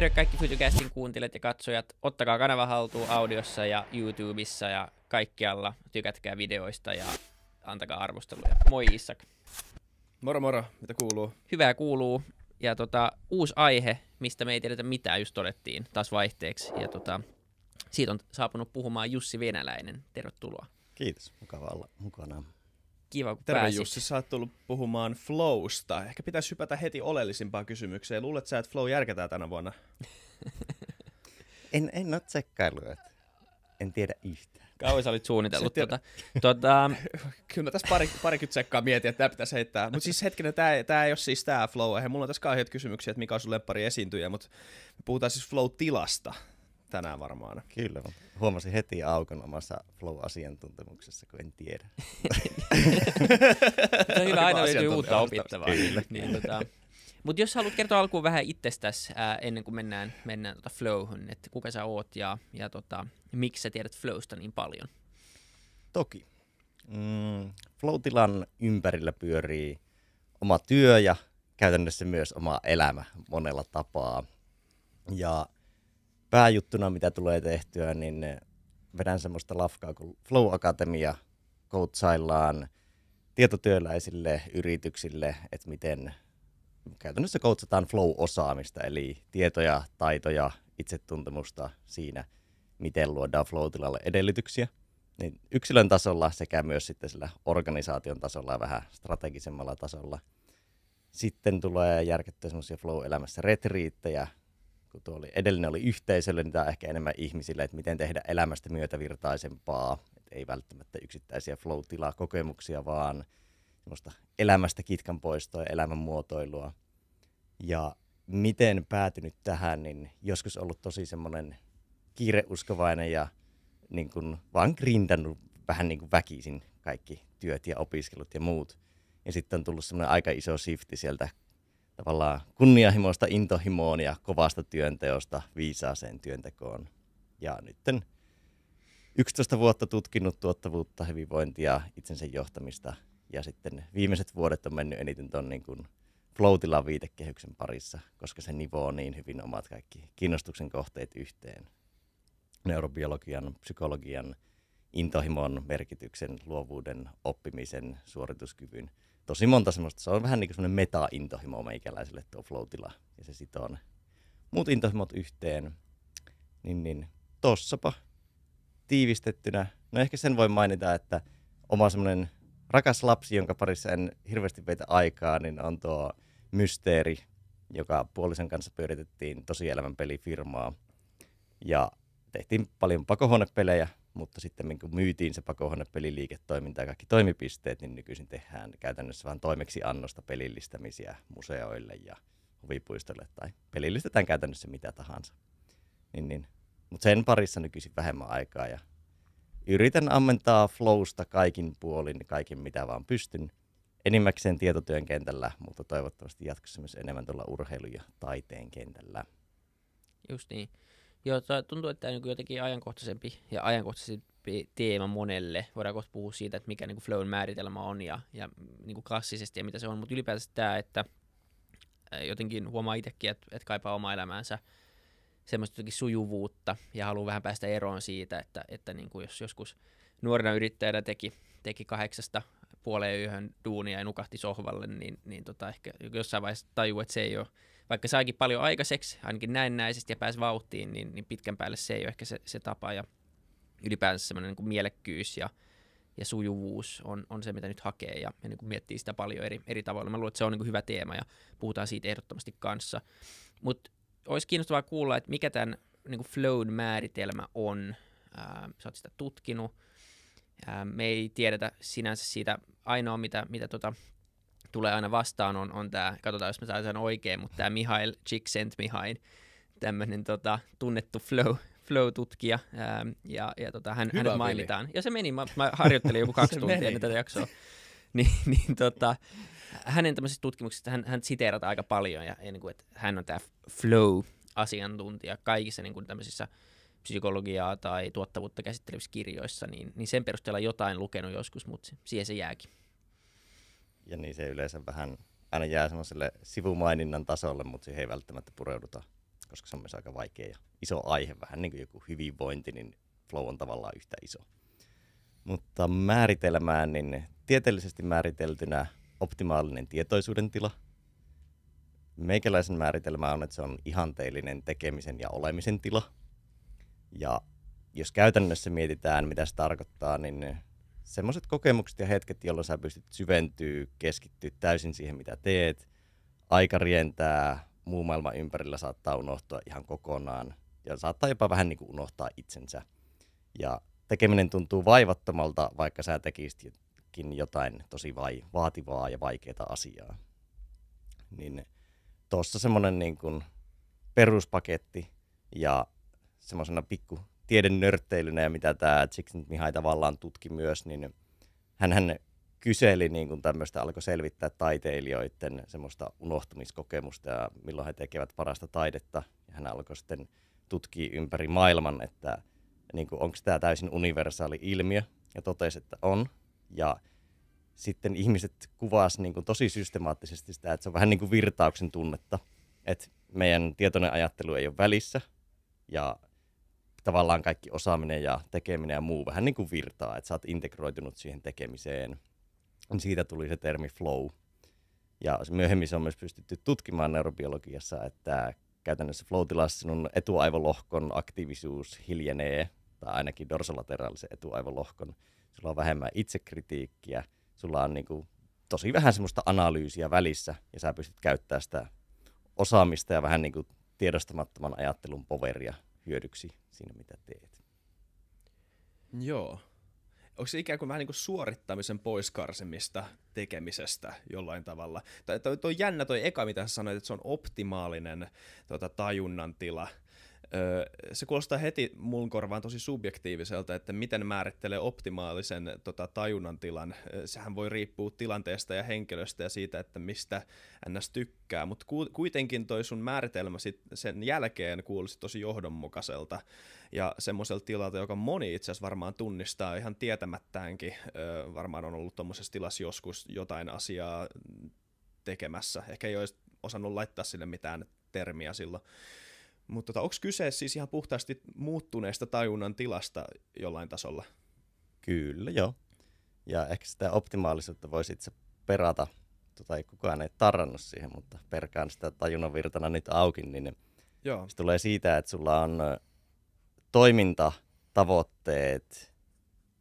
Terve kaikki Futucastin kuuntelijat ja katsojat. Ottakaa kanava haltuun audiossa ja YouTubessa ja kaikkialla. Tykätkää videoista ja antakaa arvosteluja. Moi Isak. Moro moro, mitä kuuluu? Hyvää kuuluu. Ja tota, uusi aihe, mistä me ei tiedetä mitään, just todettiin taas vaihteeksi. Ja tota, siitä on saapunut puhumaan Jussi Venäläinen. Tervetuloa. Kiitos, mukava olla mukana kiva, kun Terve pääsit. Jussi, sä oot tullut puhumaan flowsta. Ehkä pitäisi hypätä heti oleellisimpaan kysymykseen. Luulet sä, että flow järketään tänä vuonna? en, en ole tsekkailu, en tiedä yhtään. Kauan sä olit suunnitellut tuota. tuota... Kyllä mä tässä pari, parikymmentä sekkaa mietin, että tämä pitäisi heittää. Mutta siis hetkinen, tämä, tämä ei ole siis tämä flow. Mulla on tässä kauheat kysymyksiä, että mikä on sun lempari esiintyjä, mutta puhutaan siis flow-tilasta tänään varmaan. Kyllä, huomasin heti aukon omassa flow-asiantuntemuksessa, kun en tiedä. Se on hyvä, aina löytyy uutta opittavaa. Kyllä. Niin, tota. Mutta jos haluat kertoa alkuun vähän itsestäsi äh, ennen kuin mennään, mennään tota flowhun, että kuka sä oot ja, ja tota, miksi sä tiedät flowsta niin paljon? Toki. Mm, flow-tilan ympärillä pyörii oma työ ja käytännössä myös oma elämä monella tapaa. Ja pääjuttuna, mitä tulee tehtyä, niin eh, vedän semmoista lafkaa kuin Flow Akatemia koutsaillaan tietotyöläisille yrityksille, että miten käytännössä koutsataan flow-osaamista, eli tietoja, taitoja, itsetuntemusta siinä, miten luodaan flow-tilalle edellytyksiä. Niin yksilön tasolla sekä myös sitten sillä organisaation tasolla ja vähän strategisemmalla tasolla. Sitten tulee järkettyä semmoisia flow-elämässä retriittejä, kun tuo oli, edellinen oli yhteisölle, niin tämä on ehkä enemmän ihmisille, että miten tehdä elämästä myötävirtaisempaa. Et ei välttämättä yksittäisiä flow-tilaa kokemuksia, vaan semmoista elämästä kitkan poistoa ja elämän muotoilua. Ja miten päätynyt tähän, niin joskus ollut tosi semmoinen kiireuskovainen ja niin kuin vaan grindannut vähän niin kuin väkisin kaikki työt ja opiskelut ja muut. Ja sitten on tullut semmoinen aika iso shifti sieltä tavallaan kunnianhimoista intohimoon ja kovasta työnteosta viisaaseen työntekoon. Ja nytten 11 vuotta tutkinut tuottavuutta, hyvinvointia, itsensä johtamista ja sitten viimeiset vuodet on mennyt eniten tuon niin floatilla viitekehyksen parissa, koska se nivoo niin hyvin omat kaikki kiinnostuksen kohteet yhteen. Neurobiologian, psykologian, intohimon merkityksen, luovuuden, oppimisen, suorituskyvyn – tosi monta semmoista. Se on vähän niin kuin semmoinen meta-intohimo meikäläiselle tuo floatila ja se sitoo on muut intohimot yhteen. Niin, niin tossapa tiivistettynä. No ehkä sen voi mainita, että oma semmoinen rakas lapsi, jonka parissa en hirveästi peitä aikaa, niin on tuo Mysteeri, joka puolisen kanssa pyöritettiin tosielämän pelifirmaa. Ja tehtiin paljon pakohuonepelejä, mutta sitten kun myytiin se pakohone peliliiketoiminta ja kaikki toimipisteet, niin nykyisin tehdään käytännössä vain toimeksi annosta pelillistämisiä museoille ja huvipuistoille tai pelillistetään käytännössä mitä tahansa. Niin, niin. Mutta sen parissa nykyisin vähemmän aikaa ja yritän ammentaa flowsta kaikin puolin, kaiken mitä vaan pystyn. Enimmäkseen tietotyön kentällä, mutta toivottavasti jatkossa myös enemmän tuolla urheilu- ja taiteen kentällä. Just niin. Joo, tuntuu, että tämä on niinku jotenkin ajankohtaisempi ja ajankohtaisempi teema monelle. Voidaan kohta puhua siitä, että mikä niin flown määritelmä on ja, ja niin kuin klassisesti ja mitä se on, mutta ylipäätään, tämä, että äh, jotenkin huomaa itsekin, että, että kaipaa omaa elämäänsä semmoista sujuvuutta ja haluaa vähän päästä eroon siitä, että, että niin kuin jos joskus nuorena yrittäjänä teki, teki kahdeksasta puoleen yöhön duunia ja nukahti sohvalle, niin, niin tota ehkä jossain vaiheessa tajuu, että se ei ole vaikka saakin paljon aikaiseksi, ainakin näennäisesti ja pääs vauhtiin, niin, niin pitkän päälle se ei ole ehkä se, se tapa. Ja ylipäänsä semmoinen niin mielekkyys ja, ja sujuvuus on, on se, mitä nyt hakee ja, ja niin kuin miettii sitä paljon eri, eri tavalla. Mä luulen, että se on niin kuin hyvä teema ja puhutaan siitä ehdottomasti kanssa. Mutta olisi kiinnostavaa kuulla, että mikä tämän niin kuin flown määritelmä on. Ää, sä oot sitä tutkinut. Ää, me ei tiedetä sinänsä siitä ainoa, mitä, mitä tota tulee aina vastaan on, on tämä, katsotaan jos mä saan sen oikein, mutta tämä Mihail Csikszentmihalyin tämmöinen tota, tunnettu flow, flow-tutkija, ää, ja, ja tota, hän, Hyvä hänet mainitaan. Ja se meni, mä, mä harjoittelin joku kaksi tuntia ennen tätä jaksoa. Ni, niin, niin tota, hänen tämmöisistä tutkimuksista hän, hän siteerata aika paljon, ja, ja niin kuin, että hän on tämä flow-asiantuntija kaikissa niin kuin tämmöisissä psykologiaa tai tuottavuutta käsittelevissä kirjoissa, niin, niin sen perusteella jotain lukenut joskus, mutta siihen se jääkin ja niin se yleensä vähän aina jää semmoiselle sivumaininnan tasolle, mutta siihen ei välttämättä pureuduta, koska se on myös aika vaikea ja iso aihe, vähän niin kuin joku hyvinvointi, niin flow on tavallaan yhtä iso. Mutta määritelmään, niin tieteellisesti määriteltynä optimaalinen tietoisuuden tila. Meikäläisen määritelmä on, että se on ihanteellinen tekemisen ja olemisen tila. Ja jos käytännössä mietitään, mitä se tarkoittaa, niin semmoiset kokemukset ja hetket, jolloin sä pystyt syventyä, keskittyä täysin siihen, mitä teet. Aika rientää, muu maailma ympärillä saattaa unohtua ihan kokonaan ja saattaa jopa vähän niin kuin unohtaa itsensä. Ja tekeminen tuntuu vaivattomalta, vaikka sä tekisitkin jotain tosi vai, vaativaa ja vaikeaa asiaa. Niin tuossa semmoinen niin kuin peruspaketti ja semmoisena pikku tiedennörtteilynä ja mitä tämä Chicken Mihai tavallaan tutki myös, niin hän kyseli niin kuin tämmöistä, alkoi selvittää taiteilijoiden semmoista unohtumiskokemusta ja milloin he tekevät parasta taidetta. Ja hän alkoi sitten tutkia ympäri maailman, että niin kuin, onko tämä täysin universaali ilmiö ja totesi, että on. Ja sitten ihmiset kuvasivat niin tosi systemaattisesti sitä, että se on vähän niin kuin virtauksen tunnetta, että meidän tietoinen ajattelu ei ole välissä ja tavallaan kaikki osaaminen ja tekeminen ja muu vähän niin kuin virtaa, että sä oot integroitunut siihen tekemiseen. Siitä tuli se termi flow. Ja myöhemmin se on myös pystytty tutkimaan neurobiologiassa, että käytännössä flow tilassa sinun etuaivolohkon aktiivisuus hiljenee, tai ainakin dorsolateraalisen etuaivolohkon. Sulla on vähemmän itsekritiikkiä, sulla on niin kuin tosi vähän semmoista analyysiä välissä, ja sä pystyt käyttämään sitä osaamista ja vähän niin kuin tiedostamattoman ajattelun poveria hyödyksi siinä, mitä teet. Joo. Onko se ikään kuin vähän niin kuin suorittamisen poiskarsimista tekemisestä jollain tavalla? Tai toi, toi jännä toi eka, mitä sä sanoit, että se on optimaalinen tota, tajunnan tila – se kuulostaa heti mun korvaan tosi subjektiiviselta, että miten määrittelee optimaalisen tota, tajunnan tilan. Sehän voi riippua tilanteesta ja henkilöstä ja siitä, että mistä ns. tykkää, mutta kuitenkin toi sun määritelmä sit sen jälkeen kuulosti tosi johdonmukaiselta ja semmoiselta tilalta, joka moni itse asiassa varmaan tunnistaa ihan tietämättäänkin. Varmaan on ollut tuommoisessa tilassa joskus jotain asiaa tekemässä. Ehkä ei olisi osannut laittaa sille mitään termiä silloin. Mutta tota, onko kyse siis ihan puhtaasti muuttuneesta tajunnan tilasta jollain tasolla? Kyllä, joo. Ja ehkä sitä optimaalisuutta voisi itse perata. Tota, ei kukaan ei tarrannut siihen, mutta perkaan sitä tajunnan virtana nyt auki, niin joo. se tulee siitä, että sulla on toimintatavoitteet,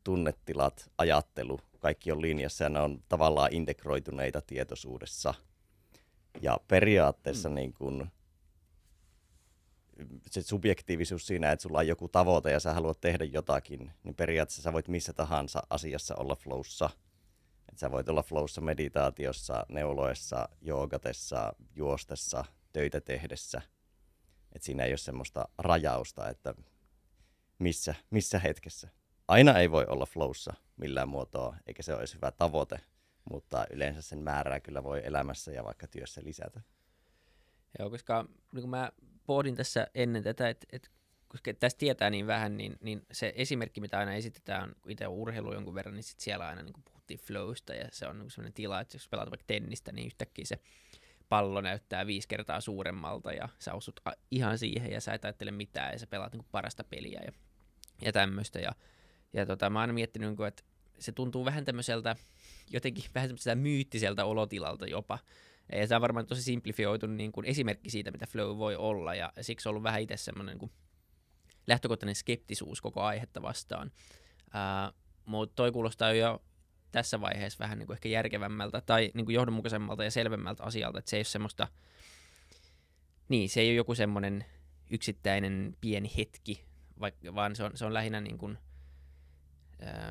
tunnetilat, ajattelu, kaikki on linjassa ja ne on tavallaan integroituneita tietoisuudessa. Ja periaatteessa mm. niin kun se subjektiivisuus siinä, että sulla on joku tavoite ja sä haluat tehdä jotakin, niin periaatteessa sä voit missä tahansa asiassa olla flowssa. Et sä voit olla flowssa meditaatiossa, neuloessa, joogatessa, juostessa, töitä tehdessä. Et siinä ei ole semmoista rajausta, että missä, missä hetkessä. Aina ei voi olla flowssa millään muotoa, eikä se olisi hyvä tavoite, mutta yleensä sen määrää kyllä voi elämässä ja vaikka työssä lisätä. Joo, koska niin kun mä pohdin tässä ennen tätä, että, että koska tästä tietää niin vähän, niin, niin se esimerkki, mitä aina esitetään, kun itse on urheilu jonkun verran, niin sit siellä aina niin puhuttiin flowsta ja se on niin sellainen tila, että jos pelaat vaikka tennistä, niin yhtäkkiä se pallo näyttää viisi kertaa suuremmalta ja sä osut ihan siihen ja sä et ajattele mitään ja sä pelaat niin parasta peliä ja, ja tämmöistä. Ja, ja tota, mä oon miettinyt, niin kuin, että se tuntuu vähän tämmöiseltä, jotenkin vähän tämmöiseltä myyttiseltä olotilalta jopa, ja tämä on varmaan tosi simplifioitu niin kuin esimerkki siitä, mitä flow voi olla, ja siksi on ollut vähän itse semmoinen niin kuin lähtökohtainen skeptisuus koko aihetta vastaan. Uh, Mutta toi kuulostaa jo tässä vaiheessa vähän niin kuin ehkä järkevämmältä tai niin kuin johdonmukaisemmalta ja selvemmältä asialta, että se ei ole semmoista, niin se ei ole joku semmoinen yksittäinen pieni hetki, vaikka, vaan se on, se on lähinnä niin kuin,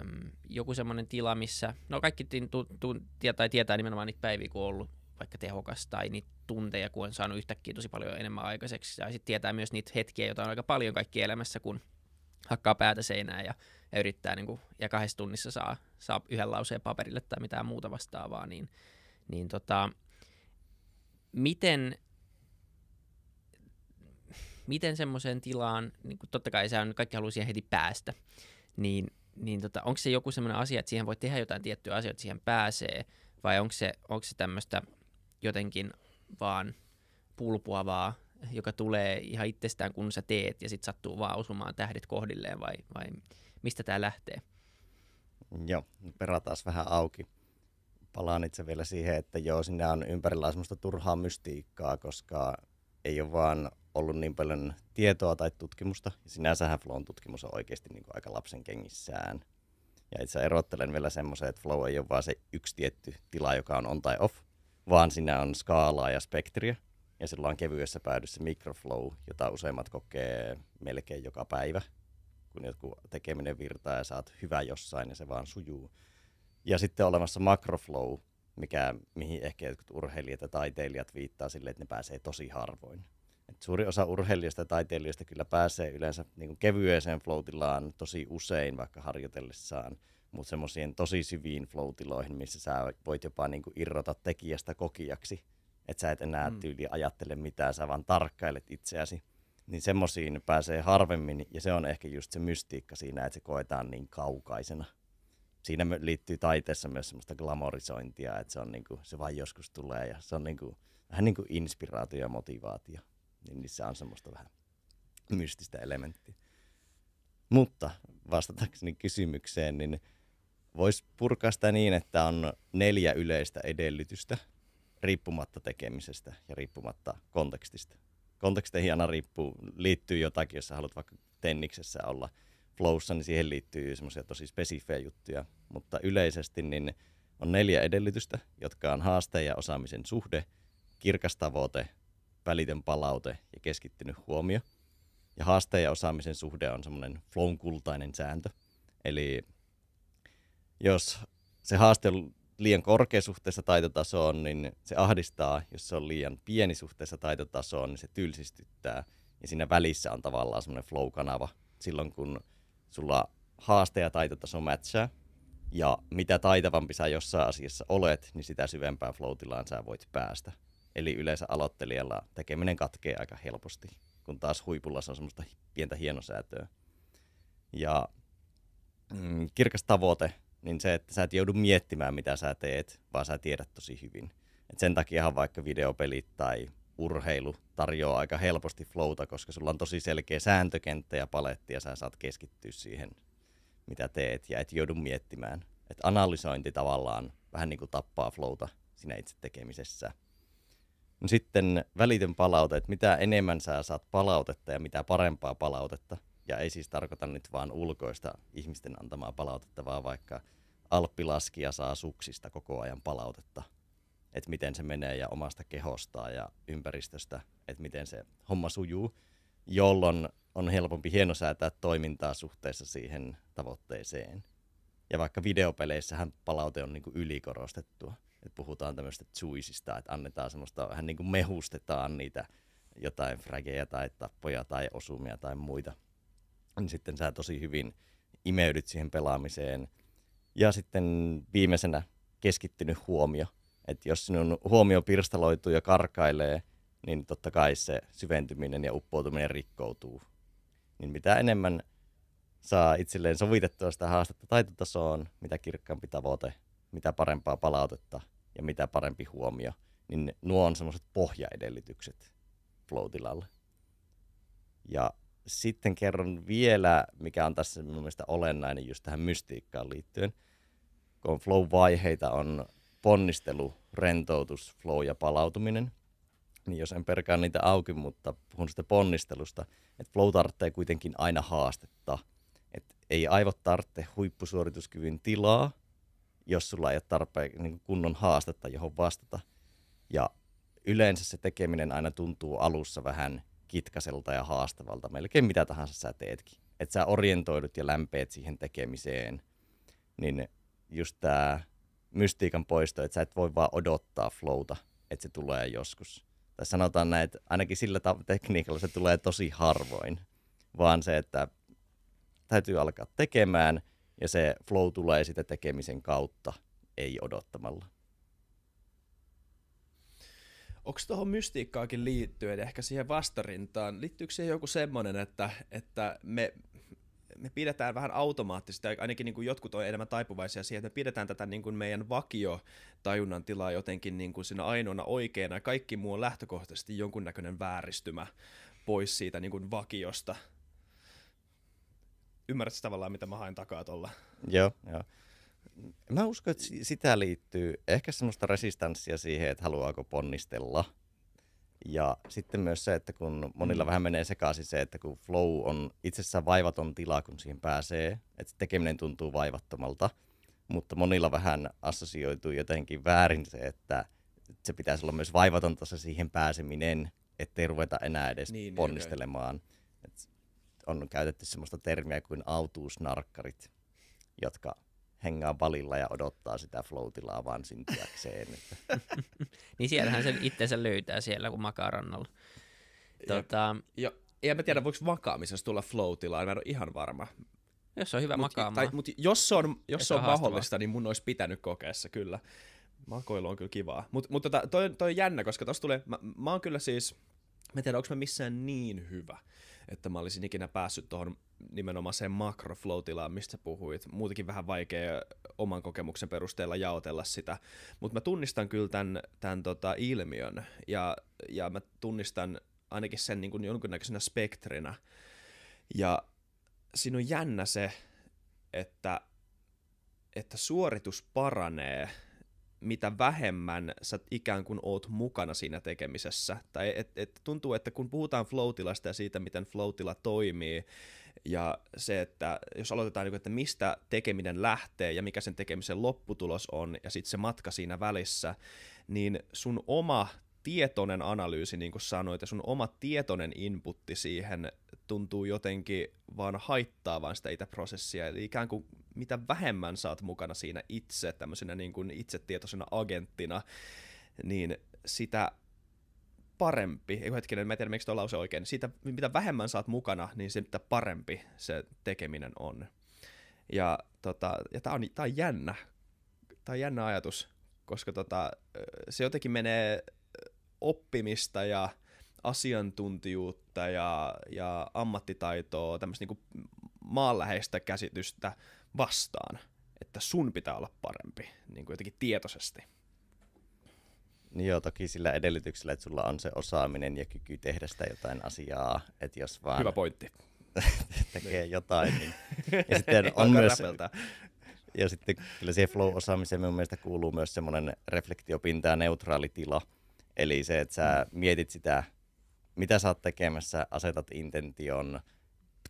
äm, joku semmoinen tila, missä, no kaikki tuntuu, tu, tietää, tietää nimenomaan niitä päiviä, kun on ollut vaikka tehokas tai niitä tunteja, kun on saanut yhtäkkiä tosi paljon enemmän aikaiseksi. Ja sitten tietää myös niitä hetkiä, joita on aika paljon kaikki elämässä, kun hakkaa päätä seinään ja, ja yrittää niin kuin, ja kahdessa tunnissa saa, saa yhden lauseen paperille tai mitään muuta vastaavaa, niin, niin tota, miten, miten semmoiseen tilaan, niin kuin totta kai se on, kaikki haluaa siihen heti päästä, niin, niin tota, onko se joku semmoinen asia, että siihen voi tehdä jotain tiettyä asioita, että siihen pääsee, vai onko se, onko se tämmöistä – jotenkin vaan pulpuavaa, joka tulee ihan itsestään, kun sä teet, ja sitten sattuu vaan osumaan tähdet kohdilleen, vai, vai mistä tämä lähtee? Joo, perataan vähän auki. Palaan itse vielä siihen, että joo, sinne on ympärillä semmoista turhaa mystiikkaa, koska ei ole vaan ollut niin paljon tietoa tai tutkimusta. Ja sinänsähän Flown tutkimus on oikeasti niin aika lapsen kengissään. Ja itse erottelen vielä semmoisen, että Flow ei ole vaan se yksi tietty tila, joka on on tai off, vaan siinä on skaalaa ja spektriä. Ja sillä on kevyessä päädyssä mikroflow, jota useimmat kokee melkein joka päivä, kun jotkut tekeminen virtaa ja saat hyvä jossain ja se vaan sujuu. Ja sitten on olemassa makroflow, mikä, mihin ehkä jotkut urheilijat ja taiteilijat viittaa sille, että ne pääsee tosi harvoin. Et suuri osa urheilijoista ja taiteilijoista kyllä pääsee yleensä niin kuin kevyeseen floatillaan tosi usein vaikka harjoitellessaan – mutta semmoisiin tosi syviin flow missä sä voit jopa niin kuin irrota tekijästä kokijaksi, että sä et enää mm. tyyli ajattele mitään, sä vaan tarkkailet itseäsi, niin semmoisiin pääsee harvemmin, ja se on ehkä just se mystiikka siinä, että se koetaan niin kaukaisena. Siinä liittyy taiteessa myös semmoista glamorisointia, että se, on niin kuin, se vain joskus tulee, ja se on niin kuin, vähän niin kuin inspiraatio ja motivaatio, niin niissä on semmoista vähän mystistä elementtiä. Mutta vastatakseni kysymykseen, niin Voisi purkaa sitä niin, että on neljä yleistä edellytystä riippumatta tekemisestä ja riippumatta kontekstista. Konteksteihin hieno riippuu, liittyy jotakin, jos sä haluat vaikka tenniksessä olla flowssa, niin siihen liittyy semmoisia tosi spesifejä juttuja. Mutta yleisesti niin on neljä edellytystä, jotka on haaste ja osaamisen suhde, kirkas tavoite, välitön palaute ja keskittynyt huomio. Ja haaste ja osaamisen suhde on semmoinen flown kultainen sääntö. Eli jos se haaste on liian korkea suhteessa taitotasoon, niin se ahdistaa. Jos se on liian pieni suhteessa taitotasoon, niin se tylsistyttää. Ja siinä välissä on tavallaan semmoinen flow-kanava silloin, kun sulla haaste ja taitotaso matchaa, Ja mitä taitavampi sä jossain asiassa olet, niin sitä syvempään flow sä voit päästä. Eli yleensä aloittelijalla tekeminen katkee aika helposti, kun taas huipulla se on semmoista pientä hienosäätöä. Ja mm, kirkas tavoite niin se, että sä et joudu miettimään, mitä sä teet, vaan sä tiedät tosi hyvin. Et sen takiahan vaikka videopelit tai urheilu tarjoaa aika helposti flowta, koska sulla on tosi selkeä sääntökenttä ja paletti ja sä saat keskittyä siihen, mitä teet ja et joudu miettimään. Et analysointi tavallaan vähän niin kuin tappaa flowta siinä itse tekemisessä. No sitten välitön palaute, että mitä enemmän sä saat palautetta ja mitä parempaa palautetta, ja ei siis tarkoita nyt vaan ulkoista ihmisten antamaa palautetta, vaan vaikka – alppilaskija saa suksista koko ajan palautetta, että miten se menee ja omasta kehostaan ja ympäristöstä, että miten se homma sujuu, jolloin on helpompi hienosäätää toimintaa suhteessa siihen tavoitteeseen. Ja vaikka videopeleissähän palaute on niinku ylikorostettua, että puhutaan tämmöistä tsuisista, että annetaan semmoista, vähän niinku mehustetaan niitä jotain frageja tai tappoja tai osumia tai muita, niin sitten sä tosi hyvin imeydyt siihen pelaamiseen – ja sitten viimeisenä keskittynyt huomio. Että jos sinun huomio pirstaloituu ja karkailee, niin totta kai se syventyminen ja uppoutuminen rikkoutuu. Niin mitä enemmän saa itselleen sovitettua sitä haastetta taitotasoon, mitä kirkkaampi tavoite, mitä parempaa palautetta ja mitä parempi huomio, niin nuo on semmoiset pohjaedellytykset flow Ja sitten kerron vielä, mikä on tässä mun mielestä olennainen just tähän mystiikkaan liittyen, kun flow-vaiheita, on ponnistelu, rentoutus, flow ja palautuminen. Niin jos en perkaa niitä auki, mutta puhun sitä ponnistelusta, että flow tarvitsee kuitenkin aina haastetta. että ei aivot tarvitse huippusuorituskyvyn tilaa, jos sulla ei ole tarpeen niin kunnon haastetta, johon vastata. Ja yleensä se tekeminen aina tuntuu alussa vähän – kitkaselta ja haastavalta, melkein mitä tahansa sä teetkin. Että sä orientoidut ja lämpeet siihen tekemiseen, niin just tää mystiikan poisto, että sä et voi vaan odottaa flowta, että se tulee joskus. Tai sanotaan näin, että ainakin sillä tekniikalla se tulee tosi harvoin, vaan se, että täytyy alkaa tekemään ja se flow tulee sitä tekemisen kautta, ei odottamalla. Onko tuohon mystiikkaakin liittyen, ehkä siihen vastarintaan, liittyykö siihen joku semmoinen, että, että me, me pidetään vähän automaattisesti, ainakin niin kuin jotkut on enemmän taipuvaisia siihen, että me pidetään tätä niin kuin meidän tajunnan tilaa jotenkin niin kuin siinä ainoana oikeana, kaikki muu on lähtökohtaisesti jonkunnäköinen vääristymä pois siitä niin kuin vakiosta. Ymmärrätkö tavallaan, mitä mä haen takaa tuolla? Joo, joo mä uskon, että sitä liittyy ehkä semmoista resistanssia siihen, että haluaako ponnistella. Ja sitten myös se, että kun monilla mm. vähän menee sekaisin se, että kun flow on itsessään vaivaton tila, kun siihen pääsee, että tekeminen tuntuu vaivattomalta, mutta monilla vähän assosioituu jotenkin väärin se, että se pitäisi olla myös vaivatonta se siihen pääseminen, ettei ruveta enää edes niin, niin ponnistelemaan. Niin, on käytetty semmoista termiä kuin autuusnarkkarit, jotka hengaa palilla ja odottaa sitä floatilaa vaan syntyäkseen. niin siellähän se itsensä löytää siellä, kun makaa rannalla. Tota... Ja, ja mä tiedä, voiko makaamisessa tulla floatilaa, mä en ole ihan varma. Jos on hyvä mut, makaamaan. Tai, mut jos se on, jos se on, on mahdollista, niin mun olisi pitänyt kokeessa kyllä. Makoilu on kyllä kivaa. Mutta mut tota, toi, toi on jännä, koska tossa tulee, mä, mä oon kyllä siis, mä en tiedä, onko mä missään niin hyvä että mä olisin ikinä päässyt tuohon nimenomaan sen makroflow-tilaan, mistä puhuit. Muutenkin vähän vaikea oman kokemuksen perusteella jaotella sitä, mutta mä tunnistan kyllä tämän, tämän tota ilmiön ja, ja mä tunnistan ainakin sen niin kuin jonkinnäköisenä spektrinä. Ja siinä on jännä se, että, että suoritus paranee – mitä vähemmän sä ikään kuin oot mukana siinä tekemisessä. Tai et, et tuntuu, että kun puhutaan floatilasta ja siitä, miten floatila toimii, ja se, että jos aloitetaan, niinku, että mistä tekeminen lähtee ja mikä sen tekemisen lopputulos on, ja sitten se matka siinä välissä, niin sun oma tietoinen analyysi, niin kuin sanoit, ja sun oma tietoinen inputti siihen tuntuu jotenkin vaan haittaavan sitä itse prosessia. Eli ikään kuin mitä vähemmän saat mukana siinä itse tämmöisenä niin kuin itsetietoisena agenttina, niin sitä parempi, ei hetkinen, mä en tiedä, miksi tuo lause oikein, niin siitä, mitä vähemmän saat mukana, niin sitä parempi se tekeminen on. Ja, tota, ja tämä on, on jännä, tämä on jännä ajatus, koska tota, se jotenkin menee oppimista ja asiantuntijuutta pätevyyttä ja, ja ammattitaitoa, tämmöistä niin maanläheistä käsitystä vastaan, että sun pitää olla parempi, niin kuin jotenkin tietoisesti. Niin joo, toki sillä edellytyksellä, että sulla on se osaaminen ja kyky tehdä sitä jotain asiaa, että jos vaan... Hyvä pointti. tekee niin. jotain. Niin. Ja sitten on myös... Räpeltää. Ja sitten kyllä siihen flow-osaamiseen mun mielestä kuuluu myös semmoinen reflektiopinta ja neutraali tila. Eli se, että sä mm. mietit sitä mitä sä oot tekemässä, asetat intention,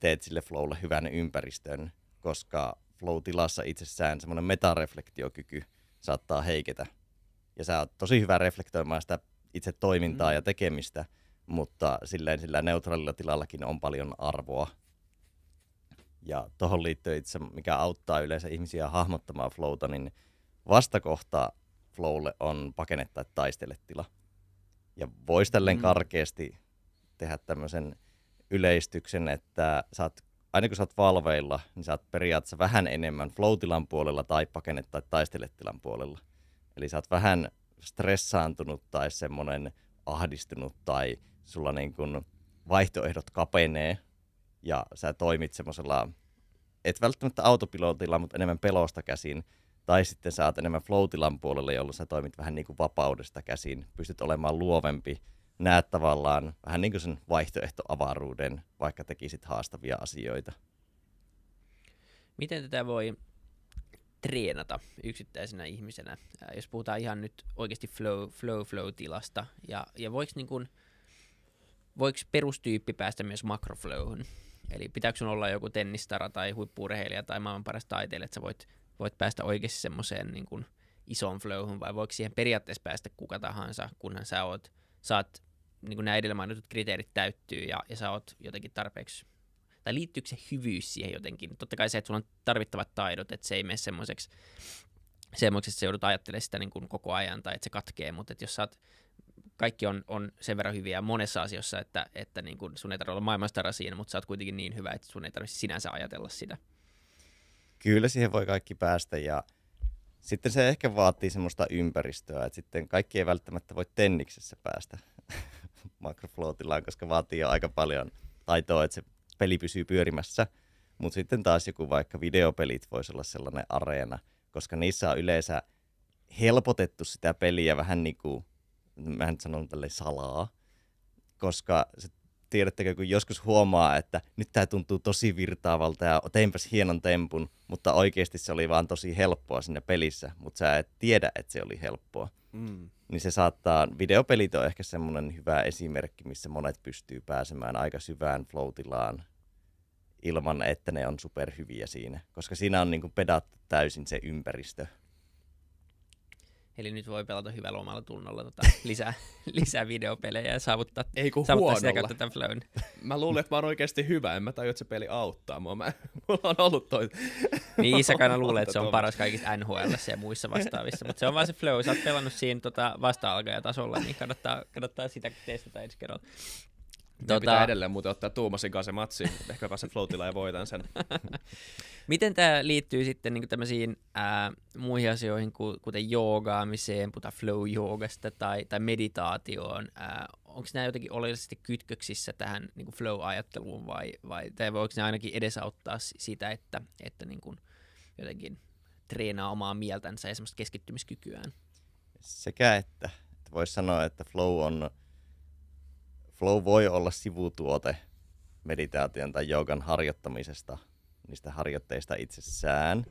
teet sille flowlle hyvän ympäristön, koska flow-tilassa itsessään semmoinen metareflektiokyky saattaa heiketä. Ja sä oot tosi hyvä reflektoimaan sitä itse toimintaa mm. ja tekemistä, mutta silleen sillä neutraalilla tilallakin on paljon arvoa. Ja tuohon liittyy itse, mikä auttaa yleensä ihmisiä hahmottamaan flowta, niin vastakohta flowlle on pakene tai taistele tila. Ja voisi tälleen mm. karkeasti tehdä tämmöisen yleistyksen, että sä oot, aina kun sä oot valveilla, niin sä oot periaatteessa vähän enemmän floatilan puolella tai pakene- tai taistelettilan puolella. Eli sä oot vähän stressaantunut tai semmoinen ahdistunut tai sulla niin kun vaihtoehdot kapenee ja sä toimit semmoisella, et välttämättä autopilotilla, mutta enemmän pelosta käsin. Tai sitten sä oot enemmän floatilan puolella, jolloin sä toimit vähän niin kuin vapaudesta käsin. Pystyt olemaan luovempi, näet tavallaan vähän niin kuin sen vaihtoehtoavaruuden, vaikka tekisit haastavia asioita. Miten tätä voi treenata yksittäisenä ihmisenä, jos puhutaan ihan nyt oikeasti flow, flow, flow-tilasta, ja, ja voiko, niin kun, perustyyppi päästä myös makroflowhun? Eli pitääkö sun olla joku tennistara tai huippurheilija tai maailman paras taiteilija, että sä voit, voit päästä oikeasti semmoiseen niin kun, isoon flowhun, vai voiko siihen periaatteessa päästä kuka tahansa, kunhan sä oot, saat niin kuin nämä edellä mainitut kriteerit täyttyy ja, ja sä oot jotenkin tarpeeksi, tai liittyykö se hyvyys siihen jotenkin? Totta kai se, että sulla on tarvittavat taidot, että se ei mene semmoiseksi, semmoiseksi että sä joudut ajattelemaan sitä niin kuin koko ajan tai että se katkee, mutta että jos sä oot, kaikki on, on sen verran hyviä monessa asiassa, että, että niin kuin sun ei tarvitse olla maailmanstara siinä, mutta sä oot kuitenkin niin hyvä, että sun ei tarvitse sinänsä ajatella sitä. Kyllä siihen voi kaikki päästä ja sitten se ehkä vaatii semmoista ympäristöä, että sitten kaikki ei välttämättä voi tenniksessä päästä makrofloatillaan, koska vaatii jo aika paljon taitoa, että se peli pysyy pyörimässä. Mutta sitten taas joku vaikka videopelit voisi olla sellainen areena, koska niissä on yleensä helpotettu sitä peliä vähän niin kuin, mä en sanon tälle salaa, koska se tiedättekö, kun joskus huomaa, että nyt tämä tuntuu tosi virtaavalta ja teinpäs hienon tempun, mutta oikeasti se oli vaan tosi helppoa sinne pelissä, mutta sä et tiedä, että se oli helppoa. Mm. Niin se saattaa, videopelit on ehkä semmoinen hyvä esimerkki, missä monet pystyy pääsemään aika syvään floatilaan ilman, että ne on superhyviä siinä, koska siinä on niinku pedattu täysin se ympäristö. Eli nyt voi pelata hyvällä omalla tunnolla tota, lisää, lisää videopelejä ja saavuttaa, Ei kun saavuttaa sitä kautta tämän flown. Mä luulen, että mä oon oikeasti hyvä, en mä tajua, että se peli auttaa mua. Mä, mulla on ollut toi. Niin isäkana luulee, että se on paras kaikissa NHL ja muissa vastaavissa, mutta se on vaan se flow. Sä oot pelannut siinä tota, vasta-alkajatasolla, niin kannattaa, kannattaa sitä testata ensi kerralla. Niin tota... pitää edelleen muuten ottaa Tuomasin kanssa se matsi. Ehkä pääsen floatilla ja voitan sen. Miten tämä liittyy sitten niin tämmöisiin ää, muihin asioihin, kuten joogaamiseen, puhutaan flow-joogasta tai, tai meditaatioon? Onko nämä jotenkin oleellisesti kytköksissä tähän niin flow-ajatteluun vai, vai tai voiko ne ainakin edesauttaa sitä, että, että niin kuin jotenkin treenaa omaa mieltänsä ja semmoista keskittymiskykyään? Sekä että. että Voisi sanoa, että flow on flow voi olla sivutuote meditaation tai joogan harjoittamisesta, niistä harjoitteista itsessään.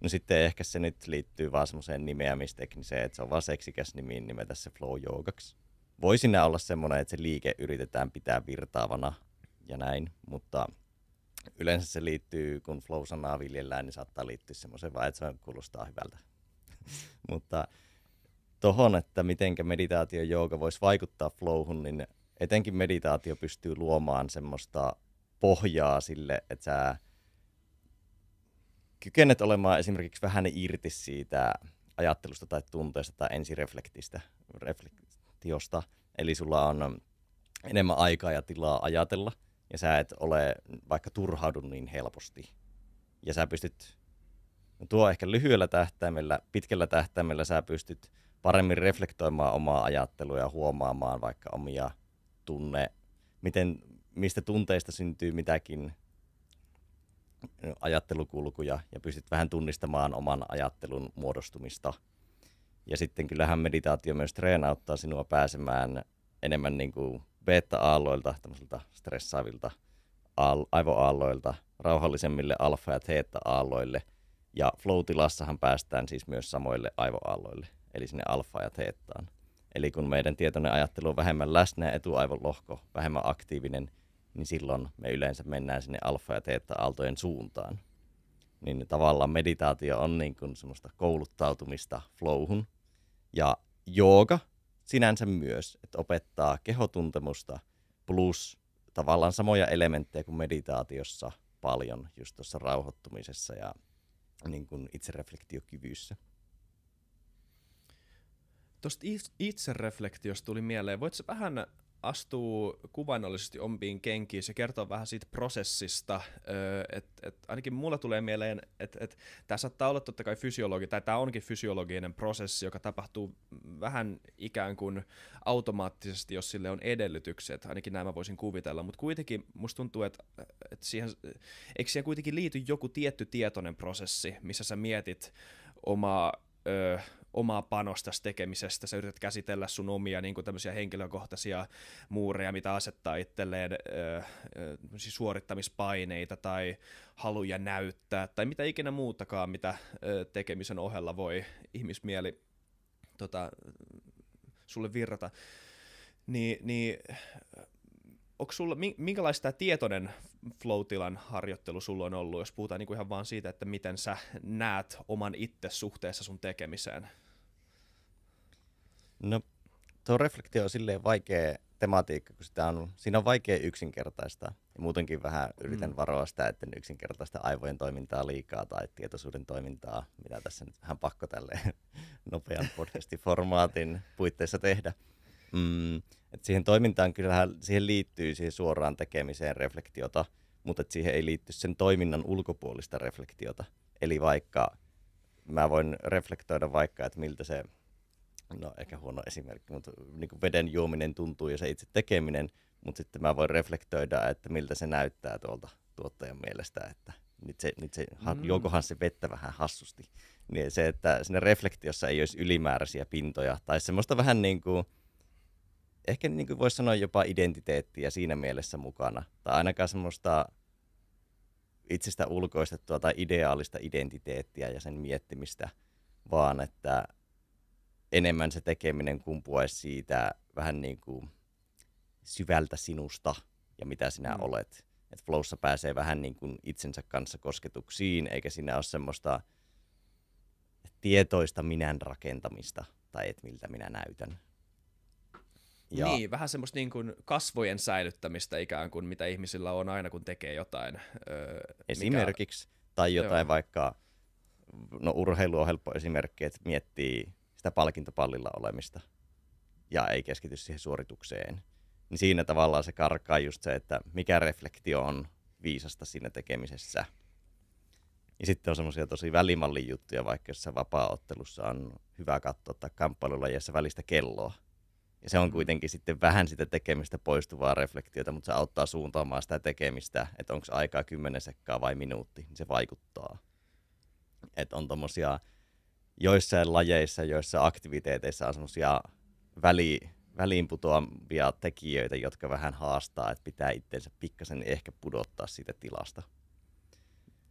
No sitten ehkä se nyt liittyy vaan semmoiseen nimeämistekniseen, että se on vaan seksikäs nimi niin nimetä se flow joogaksi. Voi sinä olla semmoinen, että se liike yritetään pitää virtaavana ja näin, mutta yleensä se liittyy, kun flow-sanaa viljellään, niin saattaa liittyä semmoiseen vaan, että se kuulostaa hyvältä. mutta tohon, että miten meditaatio jooga voisi vaikuttaa flowhun, niin etenkin meditaatio pystyy luomaan semmoista pohjaa sille, että sä kykenet olemaan esimerkiksi vähän irti siitä ajattelusta tai tunteesta tai ensireflektistä, reflektiosta. Eli sulla on enemmän aikaa ja tilaa ajatella, ja sä et ole vaikka turhaudu niin helposti. Ja sä pystyt, no tuo ehkä lyhyellä tähtäimellä, pitkällä tähtäimellä sä pystyt paremmin reflektoimaan omaa ajattelua ja huomaamaan vaikka omia tunne, miten, mistä tunteista syntyy mitäkin ajattelukulkuja ja pystyt vähän tunnistamaan oman ajattelun muodostumista. Ja sitten kyllähän meditaatio myös treenauttaa sinua pääsemään enemmän niin kuin beta-aalloilta, tämmöisiltä stressaavilta aivoaalloilta, rauhallisemmille alfa- ja theta aalloille Ja flow-tilassahan päästään siis myös samoille aivoaalloille, eli sinne alfa- ja thetaan. Eli kun meidän tietoinen ajattelu on vähemmän läsnä ja etuaivon lohko vähemmän aktiivinen, niin silloin me yleensä mennään sinne alfa- ja teta aaltojen suuntaan. Niin tavallaan meditaatio on niin kuin semmoista kouluttautumista flowhun. Ja jooga sinänsä myös, että opettaa kehotuntemusta plus tavallaan samoja elementtejä kuin meditaatiossa paljon just tuossa rauhoittumisessa ja niin kuin itsereflektiokyvyissä. Tuosta itsereflektiosta tuli mieleen, voitko vähän astuu kuvainnollisesti ompiin kenkiin ja kertoo vähän siitä prosessista. että et, ainakin mulla tulee mieleen, että et, tämä saattaa olla totta kai fysiologi, tai tämä onkin fysiologinen prosessi, joka tapahtuu vähän ikään kuin automaattisesti, jos sille on edellytykset. Ainakin nämä voisin kuvitella, mutta kuitenkin musta tuntuu, että et siihen, eikö siihen kuitenkin liity joku tietty tietoinen prosessi, missä sä mietit omaa omaa panosta tekemisestä, sä yrität käsitellä sun omia niin kuin tämmöisiä henkilökohtaisia muureja, mitä asettaa itselleen äh, äh, suorittamispaineita tai haluja näyttää tai mitä ikinä muutakaan, mitä äh, tekemisen ohella voi ihmismieli tota, sulle virrata. Ni, niin onko sulla, minkälaista tietoinen flow-tilan harjoittelu sulla on ollut, jos puhutaan niin kuin ihan vaan siitä, että miten sä näet oman itse suhteessa sun tekemiseen? No tuo reflektio on silleen vaikea tematiikka, kun sitä on, siinä on vaikea yksinkertaistaa. Ja muutenkin vähän yritän mm. varoa sitä, että yksinkertaista aivojen toimintaa liikaa tai tietoisuuden toimintaa, mitä tässä nyt vähän pakko tälle nopean podcastiformaatin puitteissa tehdä. Mm, et siihen toimintaan kyllähän siihen liittyy siihen suoraan tekemiseen reflektiota, mutta et siihen ei liitty sen toiminnan ulkopuolista reflektiota. Eli vaikka mä voin reflektoida vaikka, että miltä se no ehkä huono esimerkki, mutta niin kuin veden juominen tuntuu ja se itse tekeminen, mutta sitten mä voin reflektoida, että miltä se näyttää tuolta tuottajan mielestä, että nyt se, nyt se mm. juokohan se vettä vähän hassusti. Niin se, että siinä reflektiossa ei olisi ylimääräisiä pintoja tai semmoista vähän niin kuin, ehkä niin kuin voisi sanoa jopa identiteettiä siinä mielessä mukana. Tai ainakaan semmoista itsestä ulkoistettua tai ideaalista identiteettiä ja sen miettimistä, vaan että enemmän se tekeminen kumpuaisi siitä vähän niin kuin syvältä sinusta ja mitä sinä mm. olet. Et flowssa pääsee vähän niin kuin itsensä kanssa kosketuksiin, eikä siinä ole semmoista tietoista minän rakentamista tai et miltä minä näytän. Ja... Niin, vähän semmoista niin kuin kasvojen säilyttämistä ikään kuin, mitä ihmisillä on aina, kun tekee jotain. Öö, Esimerkiksi, mikä... tai jotain Joo. vaikka, no urheilu on helppo esimerkki, että miettii sitä palkintopallilla olemista ja ei keskity siihen suoritukseen. Niin siinä tavallaan se karkaa just se, että mikä reflektio on viisasta siinä tekemisessä. Ja sitten on semmoisia tosi välimallin juttuja, vaikka jossain vapaa-ottelussa on hyvä katsoa tai kamppailulajissa välistä kelloa. Ja se on mm. kuitenkin sitten vähän sitä tekemistä poistuvaa reflektiota, mutta se auttaa suuntaamaan sitä tekemistä, että onko aikaa kymmenen sekkaa vai minuutti, niin se vaikuttaa. Että on tommosia joissain lajeissa, joissa aktiviteeteissa on semmoisia väli, väliinputoavia tekijöitä, jotka vähän haastaa, että pitää itsensä pikkasen ehkä pudottaa siitä tilasta.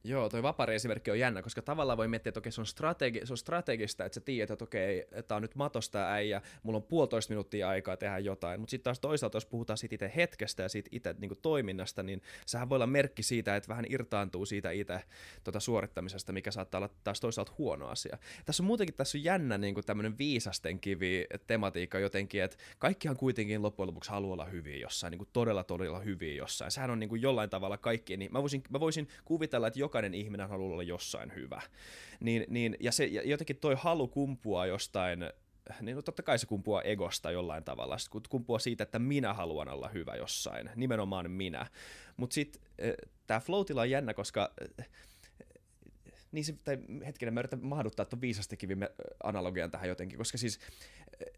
Joo, toi vapari-esimerkki on jännä, koska tavallaan voi miettiä, että okei, se on, strategi- se on strategista, että sä tiedät, että okei, tämä on nyt matosta äijä, mulla on puolitoista minuuttia aikaa tehdä jotain, mutta sitten taas toisaalta, jos puhutaan siitä itse hetkestä ja siitä itse niin toiminnasta, niin sehän voi olla merkki siitä, että vähän irtaantuu siitä itse tuota suorittamisesta, mikä saattaa olla taas toisaalta huono asia. Tässä on muutenkin tässä on jännä niin tämmöinen viisasten kivi tematiikka jotenkin, että kaikkihan kuitenkin loppujen lopuksi haluaa olla hyviä jossain, niin todella todella hyviä jossain. Sehän on niin jollain tavalla kaikki, niin mä voisin, mä voisin kuvitella, että joka jokainen ihminen haluaa olla jossain hyvä. Niin, niin, ja, se, ja jotenkin toi halu kumpua jostain niin no totta kai se kumpua egosta jollain tavalla, se kumpua siitä, että minä haluan olla hyvä jossain, nimenomaan minä. Mutta sitten eh, tämä floatilla on jännä, koska eh, niin se, tai hetkinen, mä yritän mahduttaa tuon viisastikivimme analogian tähän jotenkin, koska siis eh,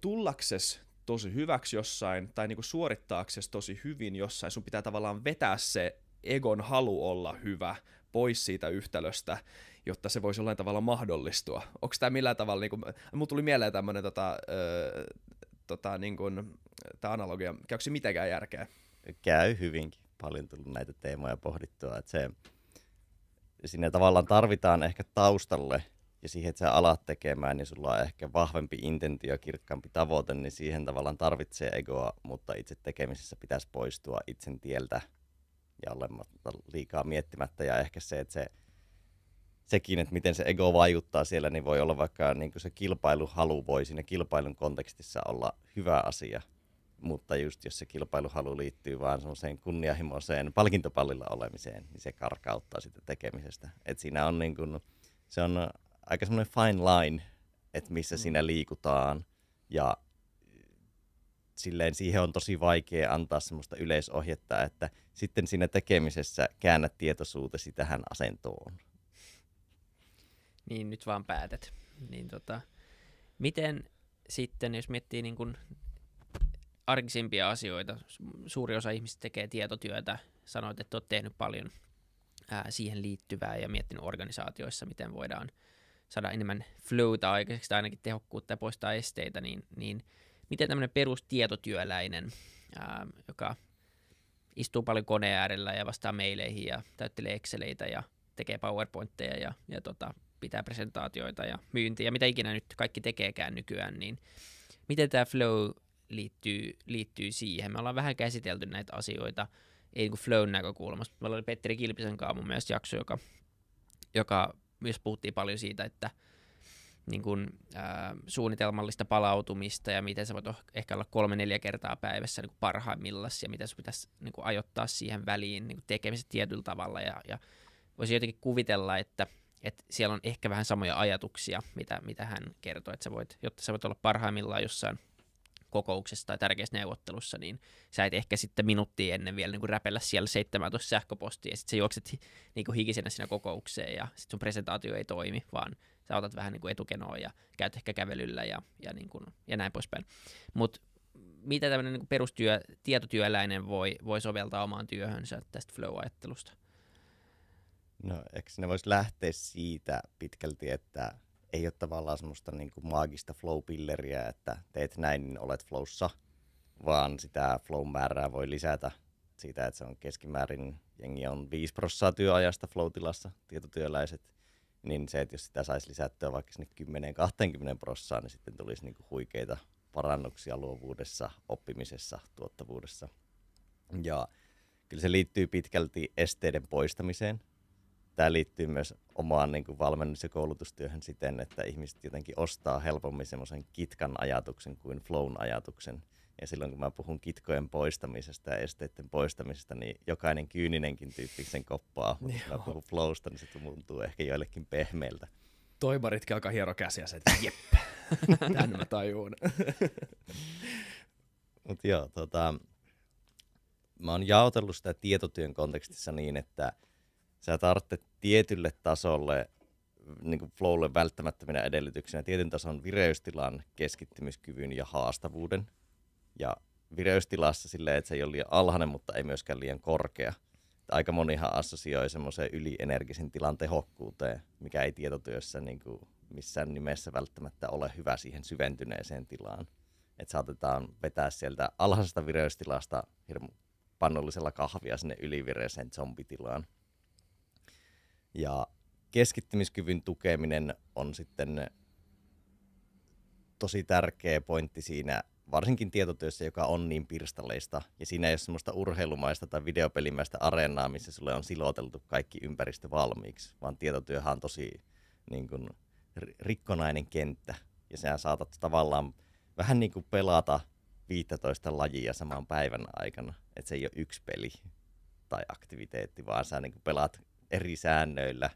tullakses tosi hyväksi jossain tai niinku suorittaaksesi tosi hyvin jossain, sun pitää tavallaan vetää se Egon halu olla hyvä pois siitä yhtälöstä, jotta se voisi jollain tavalla mahdollistua. Onko tämä millään tavalla, niin kuin, mulla tuli mieleen tämmöinen tota, öö, tota, niin analogia, käykö se mitenkään järkeä? Käy hyvinkin. Paljon tullut näitä teemoja pohdittua. Että se, sinne tavallaan tarvitaan ehkä taustalle ja siihen, että sä alat tekemään, niin sulla on ehkä vahvempi intentio, kirkkaampi tavoite, niin siihen tavallaan tarvitsee egoa, mutta itse tekemisessä pitäisi poistua itsen tieltä ja olematta liikaa miettimättä ja ehkä se, että se sekin, että miten se ego vaikuttaa siellä, niin voi olla vaikka niin kuin se kilpailuhalu voi siinä kilpailun kontekstissa olla hyvä asia, mutta just jos se kilpailuhalu liittyy vaan semmoiseen kunnianhimoiseen palkintopallilla olemiseen, niin se karkauttaa sitä tekemisestä. Et siinä on niin kuin, se on aika semmoinen fine line, että missä mm. siinä liikutaan ja silleen siihen on tosi vaikea antaa semmoista yleisohjetta, että – sitten siinä tekemisessä käännä tietoisuutesi tähän asentoon. Niin, nyt vaan päätät. Niin, tota, miten sitten, jos miettii niin kuin arkisimpia asioita, suuri osa ihmistä tekee tietotyötä, sanoit, että olet tehnyt paljon ää, siihen liittyvää ja miettinyt organisaatioissa, miten voidaan saada enemmän flowta aikaiseksi tai ainakin tehokkuutta ja poistaa esteitä, niin, niin miten tämmöinen perustietotyöläinen, ää, joka istuu paljon koneen äärellä ja vastaa meileihin ja täyttelee Exceleitä ja tekee PowerPointteja ja, ja tota, pitää presentaatioita ja myyntiä, mitä ikinä nyt kaikki tekeekään nykyään, niin miten tämä flow liittyy, liittyy siihen? Me ollaan vähän käsitelty näitä asioita, ei niin kuin flown näkökulmasta. Meillä oli Petteri Kilpisen kanssa mun mielestä jakso, joka, joka myös puhuttiin paljon siitä, että – niin kuin, äh, suunnitelmallista palautumista ja miten sä voit oh, ehkä olla kolme-neljä kertaa päivässä niin parhaimmillaan ja mitä sä pitäisi niin kuin ajoittaa siihen väliin niin kuin tekemiset tietyllä tavalla. Ja, ja voisi jotenkin kuvitella, että, että siellä on ehkä vähän samoja ajatuksia, mitä, mitä hän kertoo, että sä voit, jotta sä voit olla parhaimmillaan jossain kokouksessa tai tärkeässä neuvottelussa, niin sä et ehkä sitten minuuttia ennen vielä niin kuin räpellä siellä 17 sähköpostia, ja sitten sä juokset niin kuin hikisenä siinä kokoukseen, ja sitten sun presentaatio ei toimi, vaan sä otat vähän niin kuin etukenoa ja käyt ehkä kävelyllä ja, ja, niin kuin, ja näin poispäin. Mutta mitä tämmöinen niin perustyö, tietotyöläinen voi, voi soveltaa omaan työhönsä tästä flow-ajattelusta? No, eikö ne voisi lähteä siitä pitkälti, että ei ole tavallaan semmoista niin kuin maagista flow-pilleriä, että teet näin, niin olet flowssa, vaan sitä flow-määrää voi lisätä siitä, että se on keskimäärin, jengi on 5 prosenttia työajasta flow-tilassa, tietotyöläiset, niin se, että jos sitä saisi lisättyä vaikka sinne 10-20 prossaan, niin sitten tulisi niin kuin huikeita parannuksia luovuudessa, oppimisessa, tuottavuudessa. Ja kyllä se liittyy pitkälti esteiden poistamiseen. Tämä liittyy myös omaan niin kuin valmennus- ja koulutustyöhön siten, että ihmiset jotenkin ostaa helpommin semmoisen kitkan ajatuksen kuin flown ajatuksen – ja silloin kun mä puhun kitkojen poistamisesta ja esteiden poistamisesta, niin jokainen kyyninenkin sen koppaa. Mutta kun mä puhun flowsta, niin se tuntuu ehkä joillekin pehmeiltä. Toimaritkin alkaa hiero käsiä se, että jep, tämän mä tajuun. Mutta joo, tota, mä oon jaotellut sitä tietotyön kontekstissa niin, että sä tarvitset tietylle tasolle niin kuin flowlle välttämättöminä edellytyksenä tietyn tason vireystilan, keskittymiskyvyn ja haastavuuden – ja vireystilassa silleen, että se ei ole liian alhainen, mutta ei myöskään liian korkea. Aika monihan assosioi semmoiseen ylienergisen tilan tehokkuuteen, mikä ei tietotyössä niin kuin missään nimessä välttämättä ole hyvä siihen syventyneeseen tilaan. Että saatetaan vetää sieltä alhaisesta vireystilasta hirmu pannollisella kahvia sinne ylivireiseen zombitilaan. Ja keskittymiskyvyn tukeminen on sitten tosi tärkeä pointti siinä, varsinkin tietotyössä, joka on niin pirstaleista, ja siinä ei ole semmoista urheilumaista tai videopelimäistä areenaa, missä sulle on siloteltu kaikki ympäristö valmiiksi, vaan tietotyöhän on tosi niin kuin, rikkonainen kenttä, ja sä saatat tavallaan vähän niin kuin pelata 15 lajia saman päivän aikana, että se ei ole yksi peli tai aktiviteetti, vaan sä niin kuin pelaat eri säännöillä,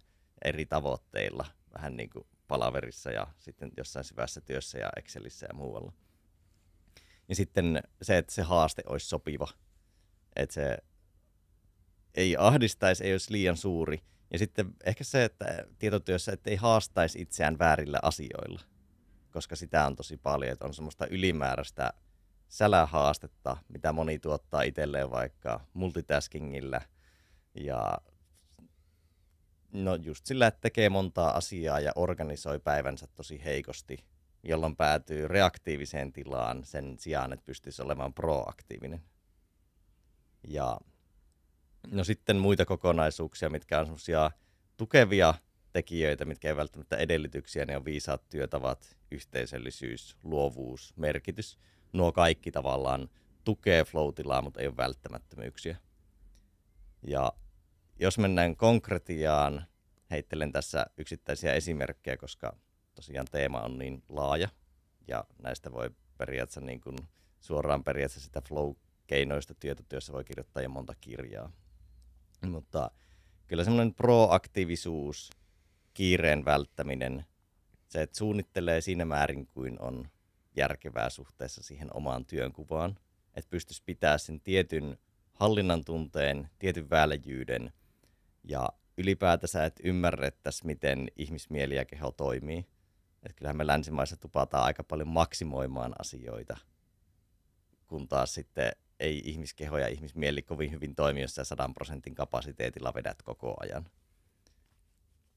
eri tavoitteilla, vähän niin kuin palaverissa ja sitten jossain syvässä työssä ja Excelissä ja muualla niin sitten se, että se haaste olisi sopiva. Että se ei ahdistaisi, ei olisi liian suuri. Ja sitten ehkä se, että tietotyössä että ei haastaisi itseään väärillä asioilla, koska sitä on tosi paljon, että on semmoista ylimääräistä sälähaastetta, mitä moni tuottaa itselleen vaikka multitaskingilla ja no just sillä, että tekee montaa asiaa ja organisoi päivänsä tosi heikosti jolloin päätyy reaktiiviseen tilaan sen sijaan, että pystyisi olemaan proaktiivinen. Ja no sitten muita kokonaisuuksia, mitkä on semmoisia tukevia tekijöitä, mitkä ei välttämättä edellytyksiä, ne on viisaat työtavat, yhteisöllisyys, luovuus, merkitys. Nuo kaikki tavallaan tukee flow mutta ei ole välttämättömyyksiä. Ja jos mennään konkretiaan, heittelen tässä yksittäisiä esimerkkejä, koska tosiaan teema on niin laaja ja näistä voi periaatteessa niin kuin suoraan periaatteessa sitä flow-keinoista tietotyössä voi kirjoittaa ja monta kirjaa. Mutta kyllä semmoinen proaktiivisuus, kiireen välttäminen, se, että suunnittelee siinä määrin kuin on järkevää suhteessa siihen omaan työnkuvaan, että pystyisi pitää sen tietyn hallinnan tunteen, tietyn väljyyden ja ylipäätänsä, että ymmärrettäisiin, miten ihmismieli ja keho toimii – että kyllähän me länsimaissa tupataan aika paljon maksimoimaan asioita, kun taas sitten ei ihmiskeho ja ihmismieli kovin hyvin toimi, jos sä sadan prosentin kapasiteetilla vedät koko ajan.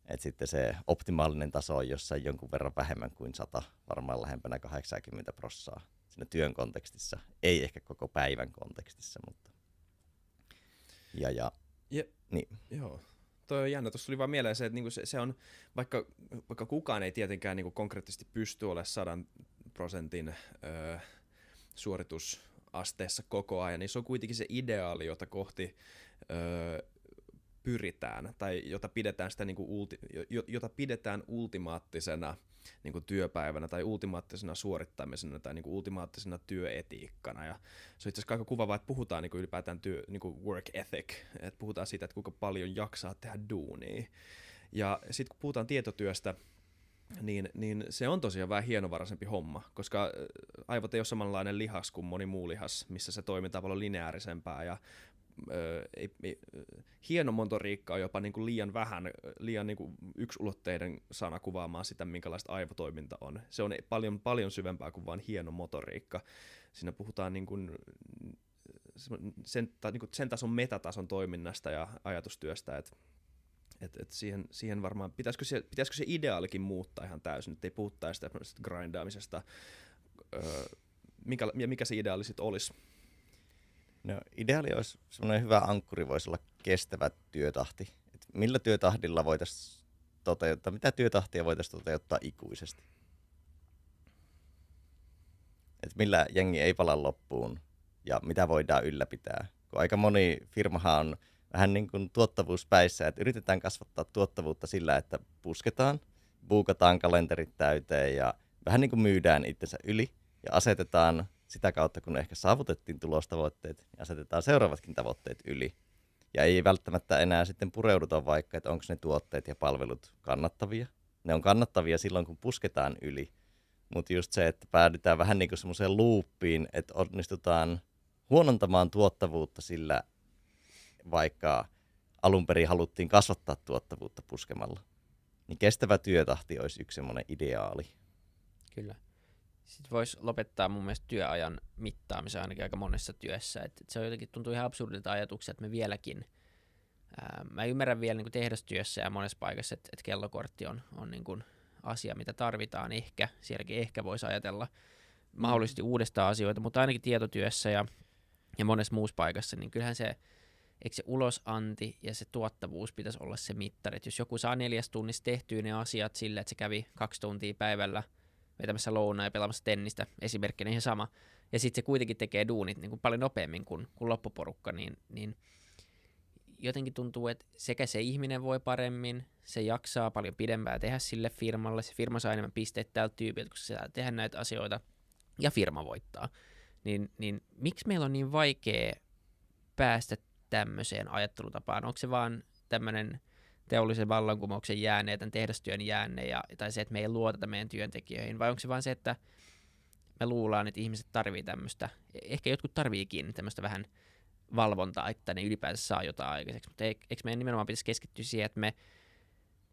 Et sitten se optimaalinen taso on jossain jonkun verran vähemmän kuin 100, varmaan lähempänä 80 prossaa siinä työn kontekstissa. Ei ehkä koko päivän kontekstissa, mutta... Ja, ja, ja niin. Joo, toi on jännä. Tuossa tuli vaan mieleen se, että niinku se, se, on, vaikka, vaikka kukaan ei tietenkään niinku konkreettisesti pysty olemaan sadan prosentin öö, suoritusasteessa koko ajan, niin se on kuitenkin se ideaali, jota kohti öö, pyritään tai jota pidetään, sitä niinku ulti, jota pidetään ultimaattisena niin kuin työpäivänä tai ultimaattisena suorittamisena tai niin kuin ultimaattisena työetiikkana. Ja se on itse asiassa aika kuvavaa, että puhutaan niin kuin ylipäätään työ, niin kuin work ethic, että puhutaan siitä, että kuinka paljon jaksaa tehdä duunia. Ja sitten kun puhutaan tietotyöstä, niin, niin se on tosiaan vähän hienovaraisempi homma, koska äh, aivot ei ole samanlainen lihas kuin moni muu lihas, missä se toiminta on paljon lineaarisempää ja ei, ei, hieno motoriikka on jopa niin kuin liian vähän, liian niin kuin yksulotteiden sana kuvaamaan sitä, minkälaista aivotoiminta on. Se on paljon, paljon syvempää kuin vain hieno motoriikka. Siinä puhutaan niin kuin sen, ta, niin kuin sen tason metatason toiminnasta ja ajatustyöstä, että et, et siihen, siihen varmaan, pitäisikö se, pitäisikö se ideaalikin muuttaa ihan täysin, ettei puhuttaisi sitä grindaamisesta, öö, mikä, ja mikä se ideaali sitten olisi? No ideaali olisi semmoinen hyvä ankkuri, voisi olla kestävä työtahti. Et millä työtahdilla voitaisiin toteuttaa, mitä työtahtia voitaisiin toteuttaa ikuisesti? Et millä jengi ei pala loppuun ja mitä voidaan ylläpitää? Kun aika moni firmahan on vähän niin kuin tuottavuuspäissä, että yritetään kasvattaa tuottavuutta sillä, että pusketaan, buukataan kalenterit täyteen ja vähän niin kuin myydään itsensä yli ja asetetaan sitä kautta, kun ehkä saavutettiin tulostavoitteet, niin asetetaan seuraavatkin tavoitteet yli. Ja ei välttämättä enää sitten pureuduta vaikka, että onko ne tuotteet ja palvelut kannattavia. Ne on kannattavia silloin, kun pusketaan yli. Mutta just se, että päädytään vähän niin kuin semmoiseen luuppiin, että onnistutaan huonontamaan tuottavuutta sillä, vaikka alun perin haluttiin kasvattaa tuottavuutta puskemalla. Niin kestävä työtahti olisi yksi semmoinen ideaali. Kyllä. Sitten voisi lopettaa mun mielestä työajan mittaamisen ainakin aika monessa työssä. Et, se on jotenkin tuntuu ihan absurdilta ajatuksia, että me vieläkin, ää, mä ymmärrän vielä niin kuin tehdastyössä ja monessa paikassa, että et kellokortti on, on niin kuin asia, mitä tarvitaan ehkä. Sielläkin ehkä voisi ajatella mahdollisesti mm. uudestaan asioita, mutta ainakin tietotyössä ja, ja monessa muussa paikassa, niin kyllähän se, eikö se ulosanti ja se tuottavuus pitäisi olla se mittari. Et jos joku saa neljäs tunnissa tehtyä ne asiat sillä, että se kävi kaksi tuntia päivällä – vetämässä lounaa ja pelaamassa tennistä, esimerkkinä ihan sama. Ja sitten se kuitenkin tekee duunit niin kuin paljon nopeammin kuin, kuin loppuporukka, niin, niin jotenkin tuntuu, että sekä se ihminen voi paremmin, se jaksaa paljon pidempään tehdä sille firmalle, se firma saa enemmän pisteitä tältä tyypiltä, kun se saa tehdä näitä asioita, ja firma voittaa. Niin, niin miksi meillä on niin vaikea päästä tämmöiseen ajattelutapaan? Onko se vaan tämmöinen – teollisen vallankumouksen jäänne, tämän tehdastyön jäänne, ja, tai se, että me ei luoteta meidän työntekijöihin, vai onko se vain se, että me luullaan, että ihmiset tarvitsevat tämmöistä, ehkä jotkut tarviikin tämmöistä vähän valvontaa, että ne ylipäänsä saa jotain aikaiseksi, mutta eikö meidän nimenomaan pitäisi keskittyä siihen, että me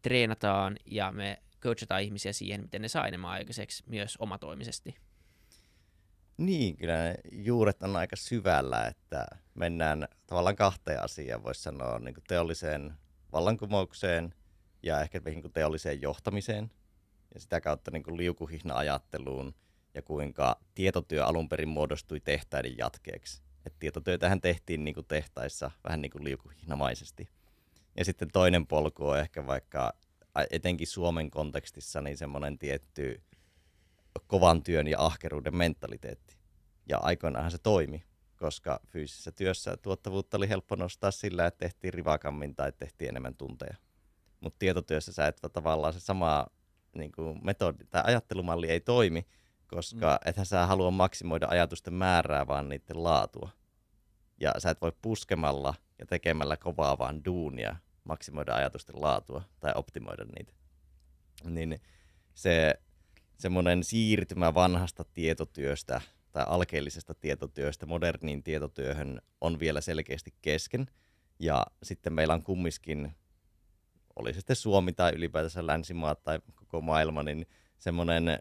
treenataan ja me coachataan ihmisiä siihen, miten ne saa enemmän aikaiseksi myös omatoimisesti. Niin, kyllä ne juuret on aika syvällä, että mennään tavallaan kahteen asiaan, voisi sanoa niin teolliseen vallankumoukseen ja ehkä niin kuin teolliseen johtamiseen ja sitä kautta niin kuin liukuhihna-ajatteluun ja kuinka tietotyö alun perin muodostui tehtäiden jatkeeksi. Et tietotyötähän tehtiin niin kuin tehtaissa vähän niin kuin liukuhihnamaisesti. Ja sitten toinen polku on ehkä vaikka etenkin Suomen kontekstissa niin semmoinen tietty kovan työn ja ahkeruuden mentaliteetti. Ja aikoinaanhan se toimi koska fyysisessä työssä tuottavuutta oli helppo nostaa sillä, että tehtiin rivakammin tai tehtiin enemmän tunteja. Mutta tietotyössä sä et tavallaan se sama niin kuin metodi tai ajattelumalli ei toimi, koska mm. ethän sä halua maksimoida ajatusten määrää, vaan niiden laatua. Ja sä et voi puskemalla ja tekemällä kovaa vaan duunia maksimoida ajatusten laatua tai optimoida niitä. Niin se semmoinen siirtymä vanhasta tietotyöstä tai alkeellisesta tietotyöstä moderniin tietotyöhön on vielä selkeästi kesken. Ja sitten meillä on kumminkin, oli se sitten Suomi tai ylipäätänsä länsimaat tai koko maailma, niin semmoinen,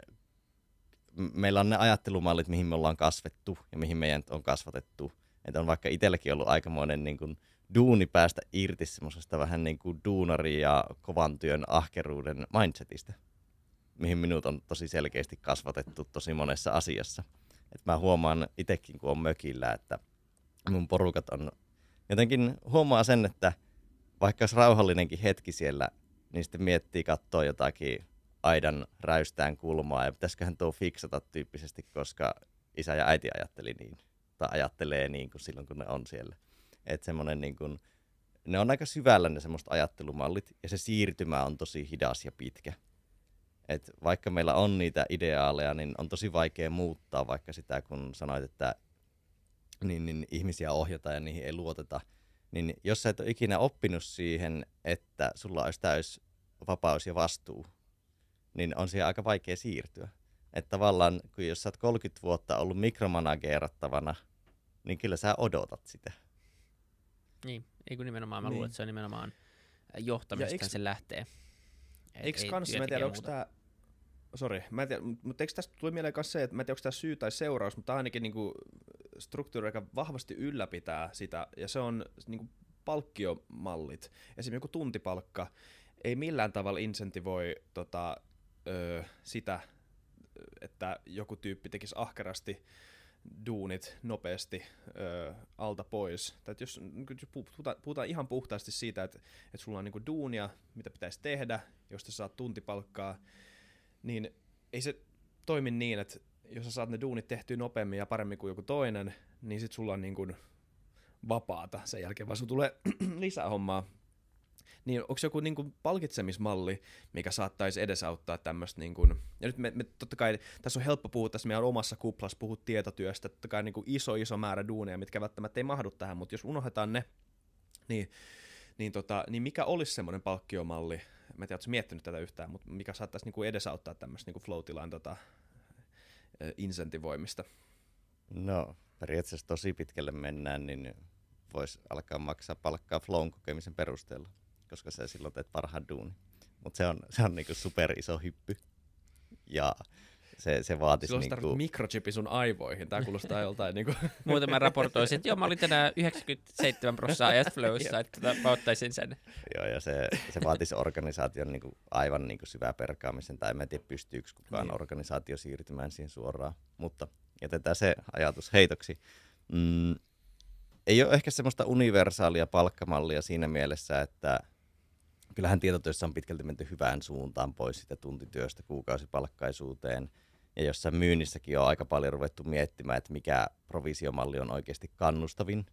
meillä on ne ajattelumallit, mihin me ollaan kasvettu ja mihin meidän on kasvatettu. Että on vaikka itselläkin ollut aikamoinen niin kuin, duuni päästä irti semmoisesta vähän niin kuin duunari ja kovan työn ahkeruuden mindsetistä, mihin minut on tosi selkeästi kasvatettu tosi monessa asiassa että mä huomaan itsekin, kun on mökillä, että mun porukat on jotenkin huomaa sen, että vaikka olisi rauhallinenkin hetki siellä, niin sitten miettii katsoa jotakin aidan räystään kulmaa ja pitäisiköhän tuo fiksata tyyppisesti, koska isä ja äiti ajatteli niin, tai ajattelee niin kuin silloin, kun ne on siellä. Et semmonen niin kuin, ne on aika syvällä ne semmoista ajattelumallit ja se siirtymä on tosi hidas ja pitkä. Et vaikka meillä on niitä ideaaleja, niin on tosi vaikea muuttaa vaikka sitä, kun sanoit, että niin, niin ihmisiä ohjataan ja niihin ei luoteta. Niin jos sä et ole ikinä oppinut siihen, että sulla olisi täys vapaus ja vastuu, niin on siihen aika vaikea siirtyä. Että tavallaan, kun jos sä oot 30 vuotta ollut mikromanageerattavana, niin kyllä sä odotat sitä. Niin, ei kun nimenomaan, mä niin. luulen, että se on nimenomaan äh, johtamisesta eks... se lähtee. eikö kanssa, mä tiedä, onko tämä Sori, mä en tiedä, mutta eikö tästä tuli mieleen se, että mä en tiedä, onko tämä syy tai seuraus, mutta ainakin niin struktuuri aika vahvasti ylläpitää sitä, ja se on niin kuin, palkkiomallit. Esimerkiksi joku tuntipalkka ei millään tavalla insentivoi tota, ö, sitä, että joku tyyppi tekisi ahkerasti duunit nopeasti ö, alta pois. Tai jos, niinku, puhutaan ihan puhtaasti siitä, että, että sulla on niinku duunia, mitä pitäisi tehdä, josta saat tuntipalkkaa, niin ei se toimi niin, että jos sä saat ne duunit tehtyä nopeammin ja paremmin kuin joku toinen, niin sit sulla on niin kuin vapaata sen jälkeen, vaan sulla tulee lisää hommaa. Niin onko joku niin kuin palkitsemismalli, mikä saattaisi edesauttaa tämmöistä, niin kuin, ja nyt me, me totta kai, tässä on helppo puhua tässä meidän omassa kuplassa, puhua tietotyöstä, totta kai niin kuin iso iso määrä duuneja, mitkä välttämättä ei mahdu tähän, mutta jos unohdetaan ne, niin niin, tota, niin mikä olisi semmoinen palkkiomalli, mä en tiedä, miettinyt tätä yhtään, mutta mikä saattaisi niinku edesauttaa tämmöistä niinku flow-tilan tota, insentivoimista? No, periaatteessa tosi pitkälle mennään, niin voisi alkaa maksaa palkkaa flown kokemisen perusteella, koska sä silloin teet parhaan duuni. Mutta se on, se on niinku super iso hyppy. Ja se, se vaatisi... Silloin niin kuin... mikrochipi sun aivoihin, tämä kuulostaa joltain niin kuin... Muuten mä raportoisin, että joo, mä olin tänään 97 prosenttia ajat flowissa, että mä ottaisin sen. joo, ja se, se vaatisi organisaation niin kuin, aivan niin kuin syvää perkaamisen, tai mä en tiedä pystyykö kukaan niin. organisaatio siirtymään siihen suoraan, mutta jätetään se ajatus heitoksi. Mm, ei ole ehkä semmoista universaalia palkkamallia siinä mielessä, että kyllähän tietotyössä on pitkälti menty hyvään suuntaan pois sitä tuntityöstä kuukausipalkkaisuuteen – ja jossa myynnissäkin on aika paljon ruvettu miettimään, että mikä provisiomalli on oikeasti kannustavin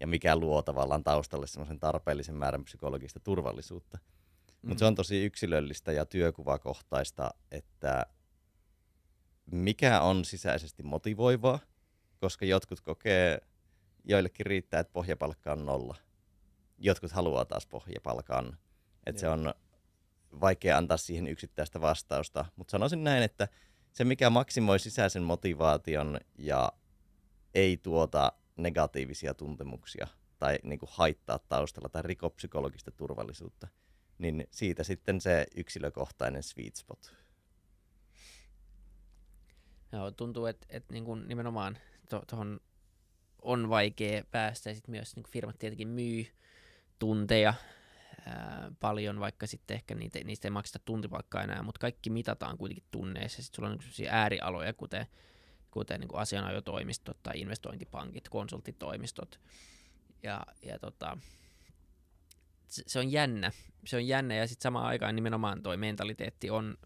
ja mikä luo tavallaan taustalle semmoisen tarpeellisen määrän psykologista turvallisuutta. Mm. Mutta se mm-hmm. on tosi yksilöllistä ja työkuvakohtaista, että mikä on sisäisesti motivoivaa, koska jotkut kokee, joillekin riittää, että pohjapalkka on nolla. Jotkut haluaa taas pohjapalkan. Että se on vaikea antaa siihen yksittäistä vastausta, mutta sanoisin näin, että se, mikä maksimoi sisäisen motivaation ja ei tuota negatiivisia tuntemuksia tai niin kuin haittaa taustalla tai rikopsykologista turvallisuutta, niin siitä sitten se yksilökohtainen sweet spot. Joo, tuntuu, että et niin kuin nimenomaan tuohon on vaikea päästä. Sitten myös niin kuin firmat tietenkin myy tunteja paljon, vaikka sitten ehkä niitä, niistä ei makseta tuntipaikkaa enää, mutta kaikki mitataan kuitenkin tunneissa. Sitten sulla on niinku sellaisia äärialoja, kuten, kuten niin kuin asianajotoimistot tai investointipankit, konsulttitoimistot. Ja, ja tota, se on jännä. Se on jännä ja sitten samaan aikaan nimenomaan toi mentaliteetti on,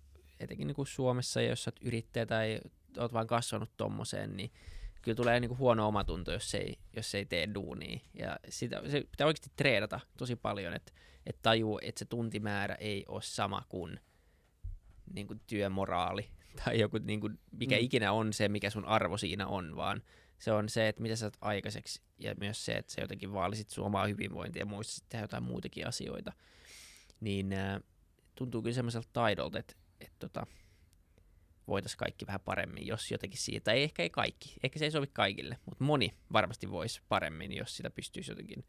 etenkin niin kuin Suomessa, jos sä yrittäjä tai olet vain kasvanut tommoseen, niin kyllä tulee niin kuin huono omatunto, jos ei, jos ei tee duunia. Ja sitä, se pitää oikeasti treenata tosi paljon, että et tajuu, että se tuntimäärä ei ole sama kuin, niin kuin työmoraali tai joku, niin kuin, mikä mm. ikinä on se, mikä sun arvo siinä on, vaan se on se, että mitä sä saat aikaiseksi ja myös se, että sä jotenkin vaalisit sun omaa hyvinvointia ja muistat tehdä jotain muitakin asioita. Niin äh, tuntuu kyllä semmoiselta taidolta, että, et, tota, voitaisiin kaikki vähän paremmin, jos jotenkin siitä, ei ehkä ei kaikki, ehkä se ei sovi kaikille, mutta moni varmasti voisi paremmin, jos sitä pystyisi jotenkin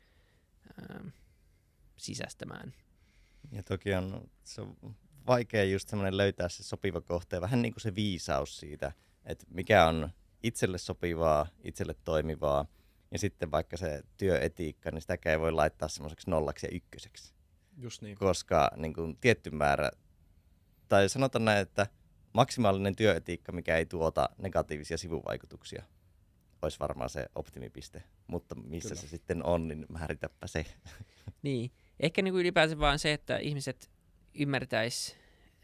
ähm, sisäistämään. Ja toki on, se on vaikea just semmoinen löytää se sopiva kohta vähän niin kuin se viisaus siitä, että mikä on itselle sopivaa, itselle toimivaa ja sitten vaikka se työetiikka, niin sitäkään ei voi laittaa semmoiseksi nollaksi ja ykköseksi. Just niin. Koska niin kuin, tietty määrä, tai sanotaan näin, että maksimaalinen työetiikka, mikä ei tuota negatiivisia sivuvaikutuksia, olisi varmaan se optimipiste. Mutta missä Kyllä. se sitten on, niin määritäpä se. Niin. Ehkä niin kuin ylipäänsä vaan se, että ihmiset ymmärtäis,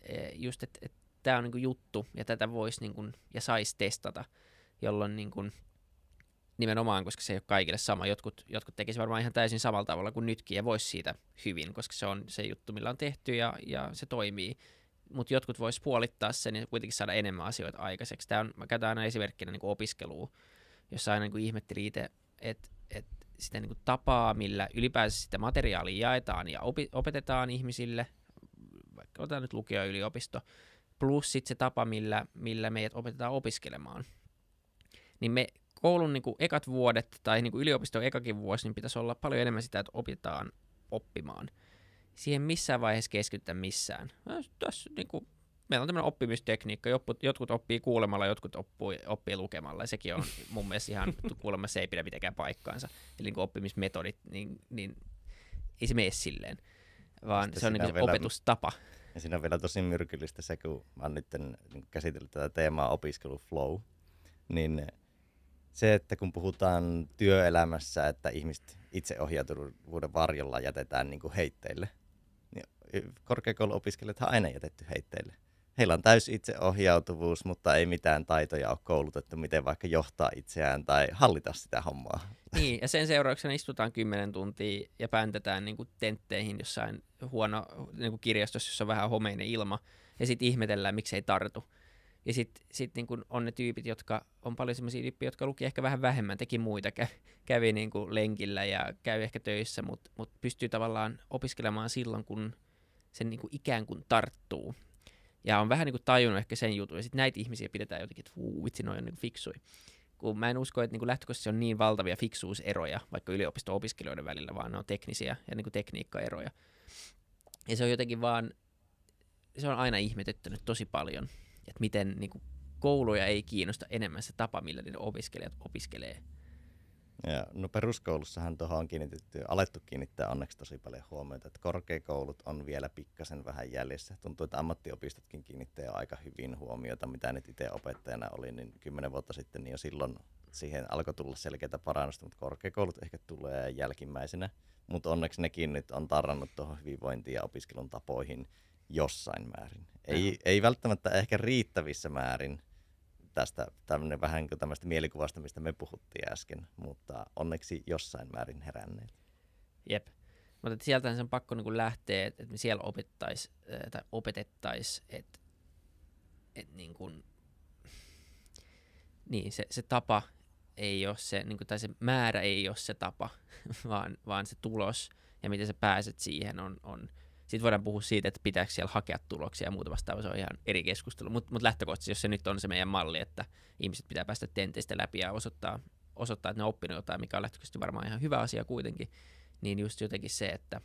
eh, just, että, että tämä on niin kuin juttu ja tätä voisi niin kuin, ja saisi testata, jolloin niin kuin, nimenomaan, koska se ei ole kaikille sama. Jotkut, jotkut tekisi varmaan ihan täysin samalla tavalla kuin nytkin ja voisi siitä hyvin, koska se on se juttu, millä on tehty ja, ja se toimii mutta jotkut vois puolittaa sen ja kuitenkin saada enemmän asioita aikaiseksi. Tämä on, mä käytän aina esimerkkinä niin opiskelua, jossa aina niin kuin itse, että et sitä niin kuin tapaa, millä ylipäänsä sitä materiaalia jaetaan ja opi, opetetaan ihmisille, vaikka otetaan nyt lukio yliopisto, plus sitten se tapa, millä, millä meidät opetetaan opiskelemaan. Niin me koulun niin kuin ekat vuodet tai niin kuin yliopiston ekakin vuosi, niin pitäisi olla paljon enemmän sitä, että opitaan oppimaan – siihen missään vaiheessa keskitytä missään. Tässä, niin kuin, meillä on tämmöinen oppimistekniikka, jotkut, oppii kuulemalla, jotkut oppii, oppii lukemalla, ja sekin on mun mielestä ihan, kuulemma se ei pidä mitenkään paikkaansa. Eli niin kuin oppimismetodit, niin, niin ei se mene silleen, vaan Sitten se on niin se vielä, opetustapa. Ja siinä on vielä tosi myrkyllistä se, kun mä oon nyt niinku käsitellyt tätä teemaa opiskelu flow, niin se, että kun puhutaan työelämässä, että ihmiset itseohjautuvuuden varjolla jätetään niin kuin heitteille – korkeakouluopiskelijat on aina jätetty heitteille. Heillä on täys itseohjautuvuus, mutta ei mitään taitoja ole koulutettu, miten vaikka johtaa itseään tai hallita sitä hommaa. Niin, ja sen seurauksena istutaan 10 tuntia ja pääntetään niin kuin tentteihin jossain huono niin kuin kirjastossa, jossa on vähän homeinen ilma, ja sitten ihmetellään, miksi ei tartu. Ja sitten sit niin on ne tyypit, jotka on paljon sellaisia tyyppiä, jotka luki ehkä vähän vähemmän, teki muita, kävi, kävi niin kuin lenkillä ja käy ehkä töissä, mutta mut pystyy tavallaan opiskelemaan silloin, kun sen niin kuin ikään kuin tarttuu. Ja on vähän niin kuin tajunnut ehkä sen jutun. Ja sitten näitä ihmisiä pidetään jotenkin, että vuu, vitsi, noi on niin fiksui. Kun mä en usko, että niin lähtökohtaisesti on niin valtavia fiksuuseroja vaikka yliopisto-opiskelijoiden välillä, vaan ne on teknisiä ja niin kuin tekniikkaeroja. Ja se on jotenkin vaan, se on aina ihmetyttänyt tosi paljon, että miten niin kuin kouluja ei kiinnosta enemmän se tapa, millä ne opiskelijat opiskelee ja, no peruskoulussahan tuohon on kiinnitetty, alettu kiinnittää onneksi tosi paljon huomiota, että korkeakoulut on vielä pikkasen vähän jäljessä. Tuntuu, että ammattiopistotkin kiinnittää aika hyvin huomiota, mitä nyt itse opettajana oli, niin kymmenen vuotta sitten niin jo silloin siihen alkoi tulla selkeitä parannusta, mutta korkeakoulut ehkä tulee jälkimmäisenä. Mutta onneksi nekin nyt on tarrannut tuohon hyvinvointiin ja opiskelun tapoihin jossain määrin. Ei, ei välttämättä ehkä riittävissä määrin, tästä tämmöinen vähän kuin tämmöistä mielikuvasta, mistä me puhuttiin äsken, mutta onneksi jossain määrin heränneet. Jep. Mutta sieltä sen pakko niin lähteä, että me siellä opettaisiin, tai opetettaisiin, että, että niin kuin, niin, se, se tapa ei ole se, niin kuin, tai se määrä ei ole se tapa, vaan, vaan se tulos ja miten sä pääset siihen on, on sitten voidaan puhua siitä, että pitääkö siellä hakea tuloksia ja muuta vastaavaa, se on ihan eri keskustelu. Mutta mut lähtökohtaisesti, jos se nyt on se meidän malli, että ihmiset pitää päästä tenteistä läpi ja osoittaa, osoittaa että ne on oppinut jotain, mikä on lähtökohtaisesti varmaan ihan hyvä asia kuitenkin, niin just jotenkin se, että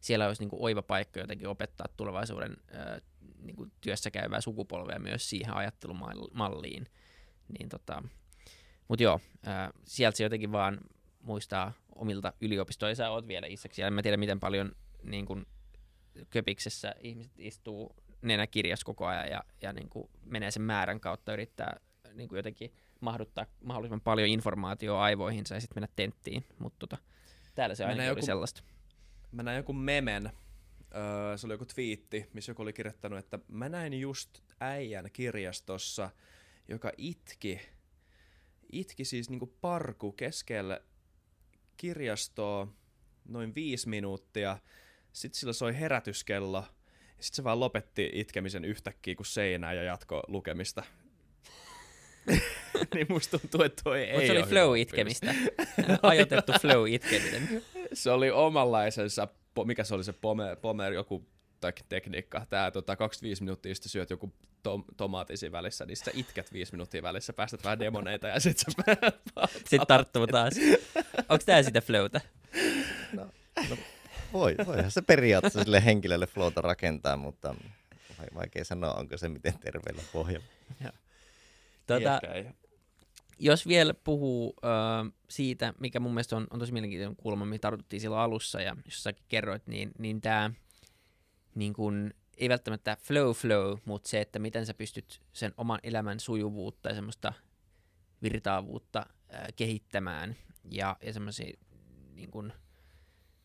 siellä olisi niin kuin oiva paikka jotenkin opettaa tulevaisuuden ää, niin kuin työssä käyvää sukupolvea myös siihen ajattelumalliin. Niin tota, mutta joo, ää, sieltä se jotenkin vaan muistaa omilta yliopistoilta, sä oot vielä isäksi, en mä tiedä miten paljon niin kun, köpiksessä ihmiset istuu nenä kirjas koko ajan ja, ja niin kuin menee sen määrän kautta yrittää niin kuin jotenkin mahduttaa mahdollisimman paljon informaatiota aivoihinsa ja sitten mennä tenttiin, mutta tota, täällä se aina joku, oli sellaista. Mä näin joku memen, öö, se oli joku twiitti, missä joku oli kirjoittanut, että mä näin just äijän kirjastossa, joka itki, itki siis niin kuin parku keskellä kirjastoa noin viisi minuuttia, sitten sillä soi herätyskello, ja sitten se vaan lopetti itkemisen yhtäkkiä kuin seinää ja jatko lukemista. niin musta tuntuu, että toi ei se oli flow-itkemistä. Ajoitettu flow-itkeminen. se oli omanlaisensa, mikä se oli se pomer, pomer joku tekniikka. Tää tota, 25 minuuttia sitten syöt joku tom- tomaatisi välissä, niin sä itket 5 minuuttia välissä, päästät vähän demoneita ja sit sä Sitten tarttuu taas. Onko tää sitä flowta? No. no voi, voihan se periaatteessa sille henkilölle flowta rakentaa, mutta vaikea sanoa, onko se miten terveellä pohjalla. Tuota, jos vielä puhuu äh, siitä, mikä mun mielestä on, on tosi mielenkiintoinen kulma, mitä tartuttiin silloin alussa ja jos säkin kerroit, niin, niin tämä niin kun, ei välttämättä flow flow, mutta se, että miten sä pystyt sen oman elämän sujuvuutta ja semmoista virtaavuutta äh, kehittämään ja, ja semmoisia niin kun,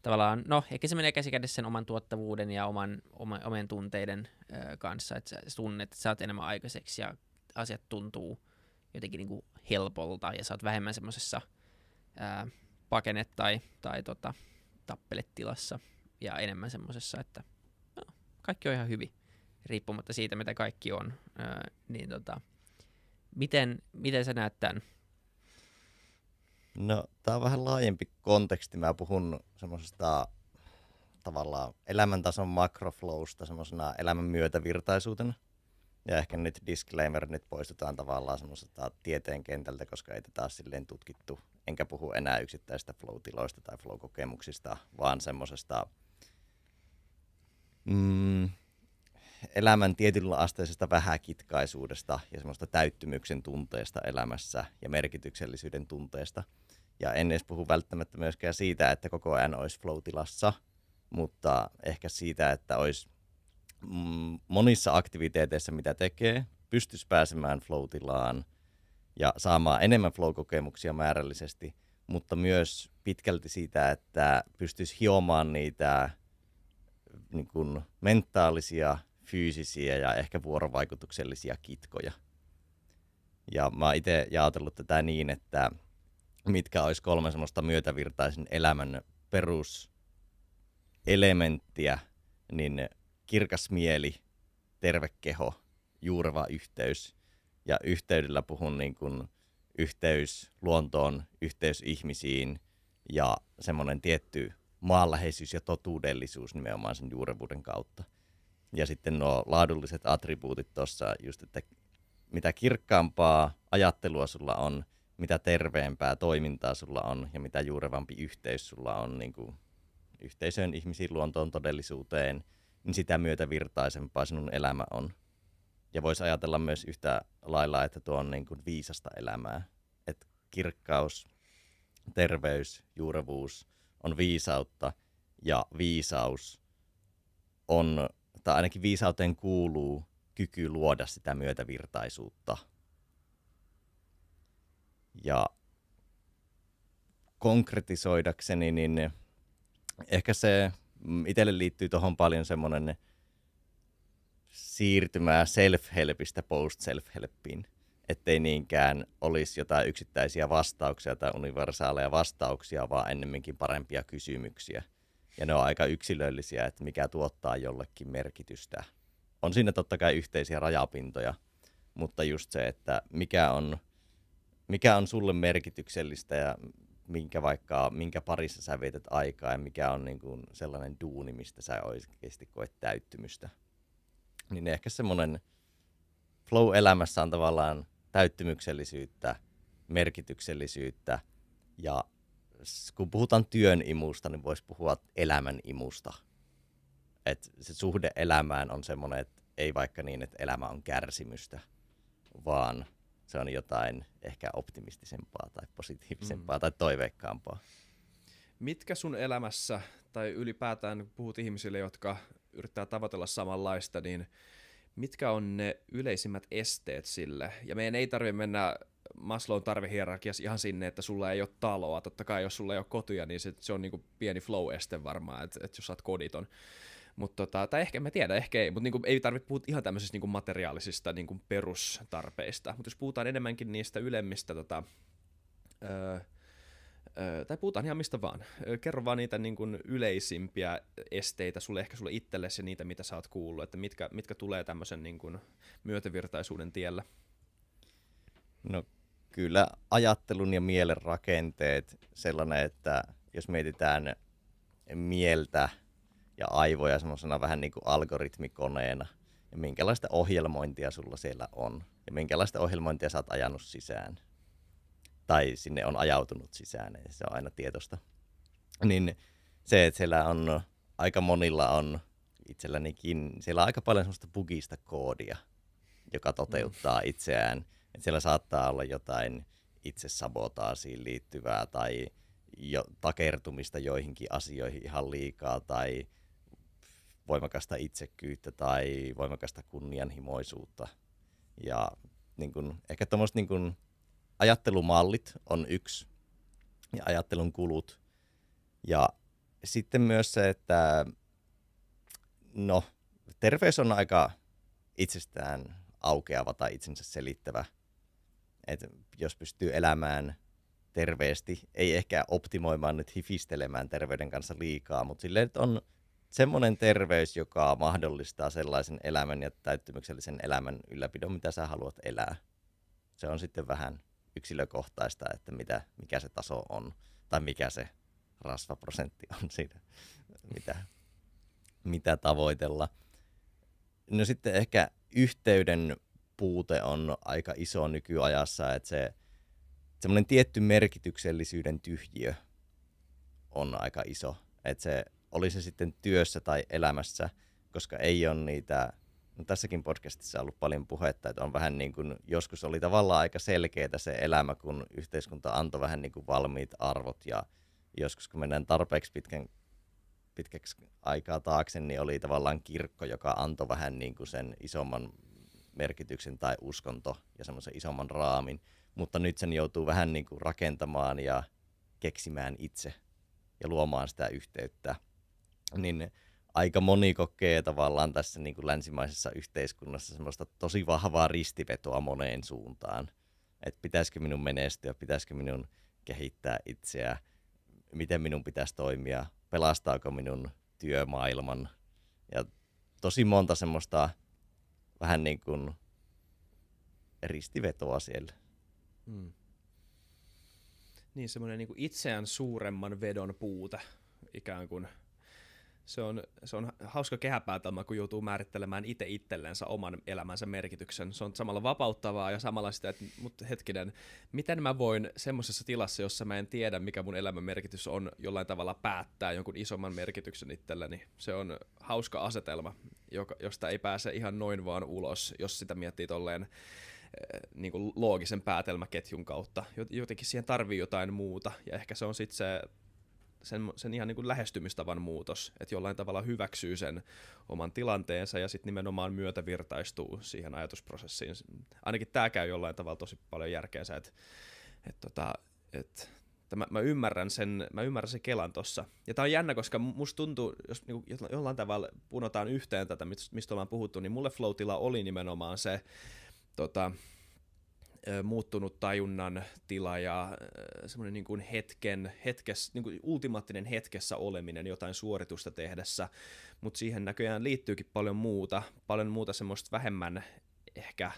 tavallaan, no ehkä se menee kädessä sen oman tuottavuuden ja oman, oma, omien tunteiden ö, kanssa, että sä tunnet, että sä oot enemmän aikaiseksi ja asiat tuntuu jotenkin niin kuin helpolta ja sä oot vähemmän semmoisessa pakene- tai, tai tota, tappeletilassa ja enemmän semmoisessa, että no, kaikki on ihan hyvin, riippumatta siitä, mitä kaikki on, ö, niin tota, miten, miten sä näet tämän No, tämä on vähän laajempi konteksti. Mä puhun semmoisesta tavallaan elämäntason makroflowsta semmoisena elämän myötävirtaisuutena. Ja ehkä nyt disclaimer, nyt poistutaan tavallaan semmoisesta tieteen kentältä, koska ei tätä silleen tutkittu. Enkä puhu enää yksittäistä flow-tiloista tai flow-kokemuksista, vaan semmoisesta mm, elämän tietyllä asteisesta vähäkitkaisuudesta ja semmoista täyttymyksen tunteesta elämässä ja merkityksellisyyden tunteesta. Ja en edes puhu välttämättä myöskään siitä, että koko ajan olisi flow mutta ehkä siitä, että olisi mm, monissa aktiviteeteissa, mitä tekee, pystyisi pääsemään flow ja saamaan enemmän flow-kokemuksia määrällisesti, mutta myös pitkälti siitä, että pystyisi hiomaan niitä niin kuin, mentaalisia fyysisiä ja ehkä vuorovaikutuksellisia kitkoja. Ja mä oon itse jaotellut tätä niin, että mitkä olisi kolme semmoista myötävirtaisen elämän peruselementtiä, niin kirkas mieli, terve keho, juureva yhteys. Ja yhteydellä puhun niin kuin yhteys luontoon, yhteys ihmisiin ja semmoinen tietty maanläheisyys ja totuudellisuus nimenomaan sen juurevuuden kautta. Ja sitten nuo laadulliset attribuutit tuossa, just että mitä kirkkaampaa ajattelua sulla on, mitä terveempää toimintaa sulla on ja mitä juurevampi yhteys sulla on niin kuin yhteisöön, ihmisiin, luontoon, todellisuuteen, niin sitä virtaisempaa sinun elämä on. Ja voisi ajatella myös yhtä lailla, että tuo on niin kuin viisasta elämää. Että kirkkaus, terveys, juurevuus on viisautta ja viisaus on mutta ainakin viisauteen kuuluu kyky luoda sitä myötävirtaisuutta. Ja konkretisoidakseni, niin ehkä se mm, itselle liittyy tuohon paljon semmoinen siirtymää self-helpistä self helpiin ettei niinkään olisi jotain yksittäisiä vastauksia tai universaaleja vastauksia, vaan ennemminkin parempia kysymyksiä – ja ne on aika yksilöllisiä, että mikä tuottaa jollekin merkitystä. On siinä totta kai yhteisiä rajapintoja, mutta just se, että mikä on, mikä on sulle merkityksellistä ja minkä, vaikka, minkä parissa sä vietät aikaa ja mikä on niin kuin sellainen duuni, mistä sä oikeasti koet täyttymystä. Niin ehkä semmoinen flow elämässä on tavallaan täyttymyksellisyyttä, merkityksellisyyttä ja kun puhutaan työn imusta, niin voisi puhua elämän imusta. Et se suhde elämään on semmoinen, että ei vaikka niin, että elämä on kärsimystä, vaan se on jotain ehkä optimistisempaa tai positiivisempaa mm. tai toiveikkaampaa. Mitkä sun elämässä, tai ylipäätään puhut ihmisille, jotka yrittää tavoitella samanlaista, niin mitkä on ne yleisimmät esteet sille? Ja meidän ei tarvitse mennä Maslown tarvehierarkias ihan sinne, että sulla ei ole taloa. Totta kai jos sulla ei ole kotia, niin se, se on niin kuin pieni flow-este varmaan, että, että jos sä oot koditon. Mutta tota, tai ehkä mä tiedän, ehkä ei, mutta niinku, ei tarvitse puhua ihan tämmöisistä niinku materiaalisista niinku perustarpeista. Mutta jos puhutaan enemmänkin niistä ylemmistä, tota, öö, öö, tai puhutaan ihan mistä vaan. Kerro vaan niitä niinku yleisimpiä esteitä sulle, ehkä sulle itsellesi ja niitä, mitä sä oot kuullut, että mitkä, mitkä tulee tämmöisen niinku myötävirtaisuuden tiellä. No kyllä ajattelun ja mielen rakenteet sellainen, että jos mietitään mieltä ja aivoja semmoisena vähän niin kuin algoritmikoneena, ja minkälaista ohjelmointia sulla siellä on, ja minkälaista ohjelmointia sä oot ajanut sisään, tai sinne on ajautunut sisään, ja se on aina tietosta. Niin se, että siellä on, aika monilla on itsellänikin, siellä on aika paljon semmoista bugista koodia, joka toteuttaa itseään – että siellä saattaa olla jotain itse sabotaasiin liittyvää tai jo, takertumista joihinkin asioihin ihan liikaa tai voimakasta itsekyyttä tai voimakasta kunnianhimoisuutta. Ja niin kun, ehkä tuommoiset niin ajattelumallit on yksi ja ajattelun kulut. Ja sitten myös se, että no, terveys on aika itsestään aukeava tai itsensä selittävä että jos pystyy elämään terveesti, ei ehkä optimoimaan nyt hifistelemään terveyden kanssa liikaa, mutta sille että on semmoinen terveys, joka mahdollistaa sellaisen elämän ja täyttymyksellisen elämän ylläpidon, mitä sä haluat elää. Se on sitten vähän yksilökohtaista, että mitä, mikä se taso on tai mikä se rasvaprosentti on siinä, mitä, mitä tavoitella. No sitten ehkä yhteyden puute on aika iso nykyajassa, että se semmoinen tietty merkityksellisyyden tyhjiö on aika iso. Että se, oli se sitten työssä tai elämässä, koska ei ole niitä, no tässäkin podcastissa on ollut paljon puhetta, että on vähän niin kuin, joskus oli tavallaan aika selkeää se elämä, kun yhteiskunta antoi vähän niin kuin valmiit arvot ja joskus kun mennään tarpeeksi pitkän, pitkäksi aikaa taakse, niin oli tavallaan kirkko, joka antoi vähän niin kuin sen isomman merkityksen tai uskonto ja semmoisen isomman raamin, mutta nyt sen joutuu vähän niin kuin rakentamaan ja keksimään itse ja luomaan sitä yhteyttä. Niin aika moni kokee tavallaan tässä niin kuin länsimaisessa yhteiskunnassa semmoista tosi vahvaa ristivetoa moneen suuntaan. Että pitäisikö minun menestyä, pitäisikö minun kehittää itseä, miten minun pitäisi toimia, pelastaako minun työmaailman. Ja tosi monta semmoista vähän niin kuin ristivetoa siellä. Mm. Niin semmoinen niin itseään suuremman vedon puute ikään kuin – se on, se on hauska kehäpäätelmä, kun joutuu määrittelemään itse itsellensä oman elämänsä merkityksen. Se on samalla vapauttavaa ja samalla sitä, että mutta hetkinen, miten mä voin semmoisessa tilassa, jossa mä en tiedä, mikä mun elämän merkitys on, jollain tavalla päättää jonkun isomman merkityksen itselleni. Se on hauska asetelma, joka, josta ei pääse ihan noin vaan ulos, jos sitä miettii tolleen eh, niin kuin loogisen päätelmäketjun kautta. Jotenkin siihen tarvii jotain muuta, ja ehkä se on sitten se sen, sen ihan niin kuin lähestymistavan muutos, että jollain tavalla hyväksyy sen oman tilanteensa ja sitten nimenomaan myötävirtaistuu siihen ajatusprosessiin. Ainakin tämä käy jollain tavalla tosi paljon järkeensä, että et tota, et, mä, mä, ymmärrän sen, mä ymmärrän sen Kelan tossa. Ja tää on jännä, koska musta tuntuu, jos niinku, jollain tavalla punotaan yhteen tätä, mistä ollaan puhuttu, niin mulle flow oli nimenomaan se, tota, muuttunut tajunnan tila ja semmoinen niin kuin hetken, hetkes, niin kuin ultimaattinen hetkessä oleminen jotain suoritusta tehdessä, mutta siihen näköjään liittyykin paljon muuta, paljon muuta semmoista vähemmän ehkä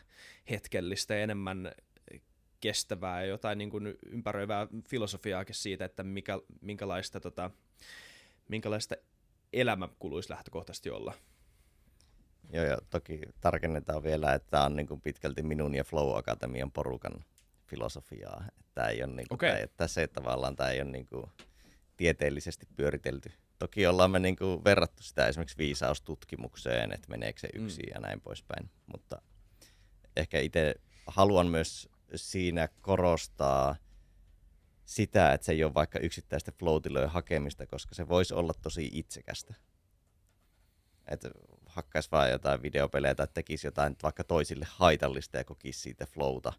hetkellistä ja enemmän kestävää ja jotain niin kuin ympäröivää filosofiaakin siitä, että mikä, minkälaista, tota, minkälaista elämä kuluisi lähtökohtaisesti olla. Joo, ja toki tarkennetaan vielä, että tämä on niin kuin pitkälti minun ja Flow Akatemian porukan filosofiaa. Tämä ei ole, niin kuin, okay. tämä, tässä ei tavallaan tämä ei ole niin kuin, tieteellisesti pyöritelty. Toki ollaan me niin kuin, verrattu sitä esimerkiksi viisaustutkimukseen, että meneekö se mm. yksi mm. ja näin poispäin. Mutta ehkä itse haluan myös siinä korostaa sitä, että se ei ole vaikka yksittäistä flow hakemista, koska se voisi olla tosi itsekästä. että hakkaisi vaan jotain videopelejä tai tekisi jotain vaikka toisille haitallista ja kokisi siitä flowta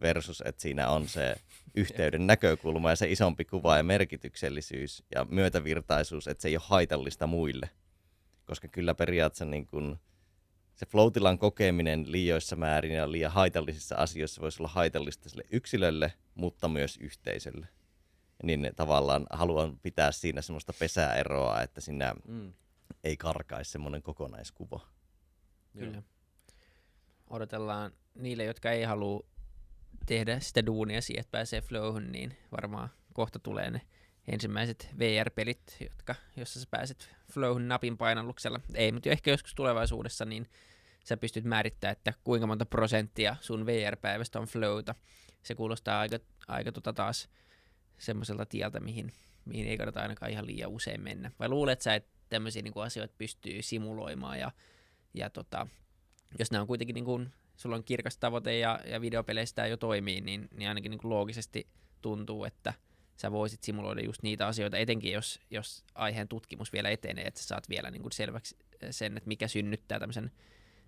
versus, että siinä on se yhteyden näkökulma ja se isompi kuva ja merkityksellisyys ja myötävirtaisuus, että se ei ole haitallista muille. Koska kyllä periaatteessa niin kun se floatilan kokeminen liioissa määrin ja liian haitallisissa asioissa voisi olla haitallista sille yksilölle, mutta myös yhteisölle. Niin tavallaan haluan pitää siinä semmoista pesäeroa, että sinä mm ei karkaisi semmoinen kokonaiskuva. Kyllä. Joo. Odotellaan niille, jotka ei halua tehdä sitä duunia siihen, että pääsee flowhun, niin varmaan kohta tulee ne ensimmäiset VR-pelit, jotka, jossa sä pääset flowhun napin painalluksella. Ei, mutta ehkä joskus tulevaisuudessa, niin sä pystyt määrittämään, että kuinka monta prosenttia sun VR-päivästä on flowta. Se kuulostaa aika, aika tota taas semmoiselta tieltä, mihin, mihin ei kannata ainakaan ihan liian usein mennä. Vai luulet sä, että tämmöisiä niin kuin asioita pystyy simuloimaan ja, ja tota, jos nämä on kuitenkin niin kuin, sulla on kirkas tavoite ja, ja videopeleistä tämä jo toimii, niin, niin ainakin niin kuin loogisesti tuntuu, että sä voisit simuloida just niitä asioita, etenkin jos, jos aiheen tutkimus vielä etenee, että sä saat vielä niin kuin selväksi sen, että mikä synnyttää tämmöisen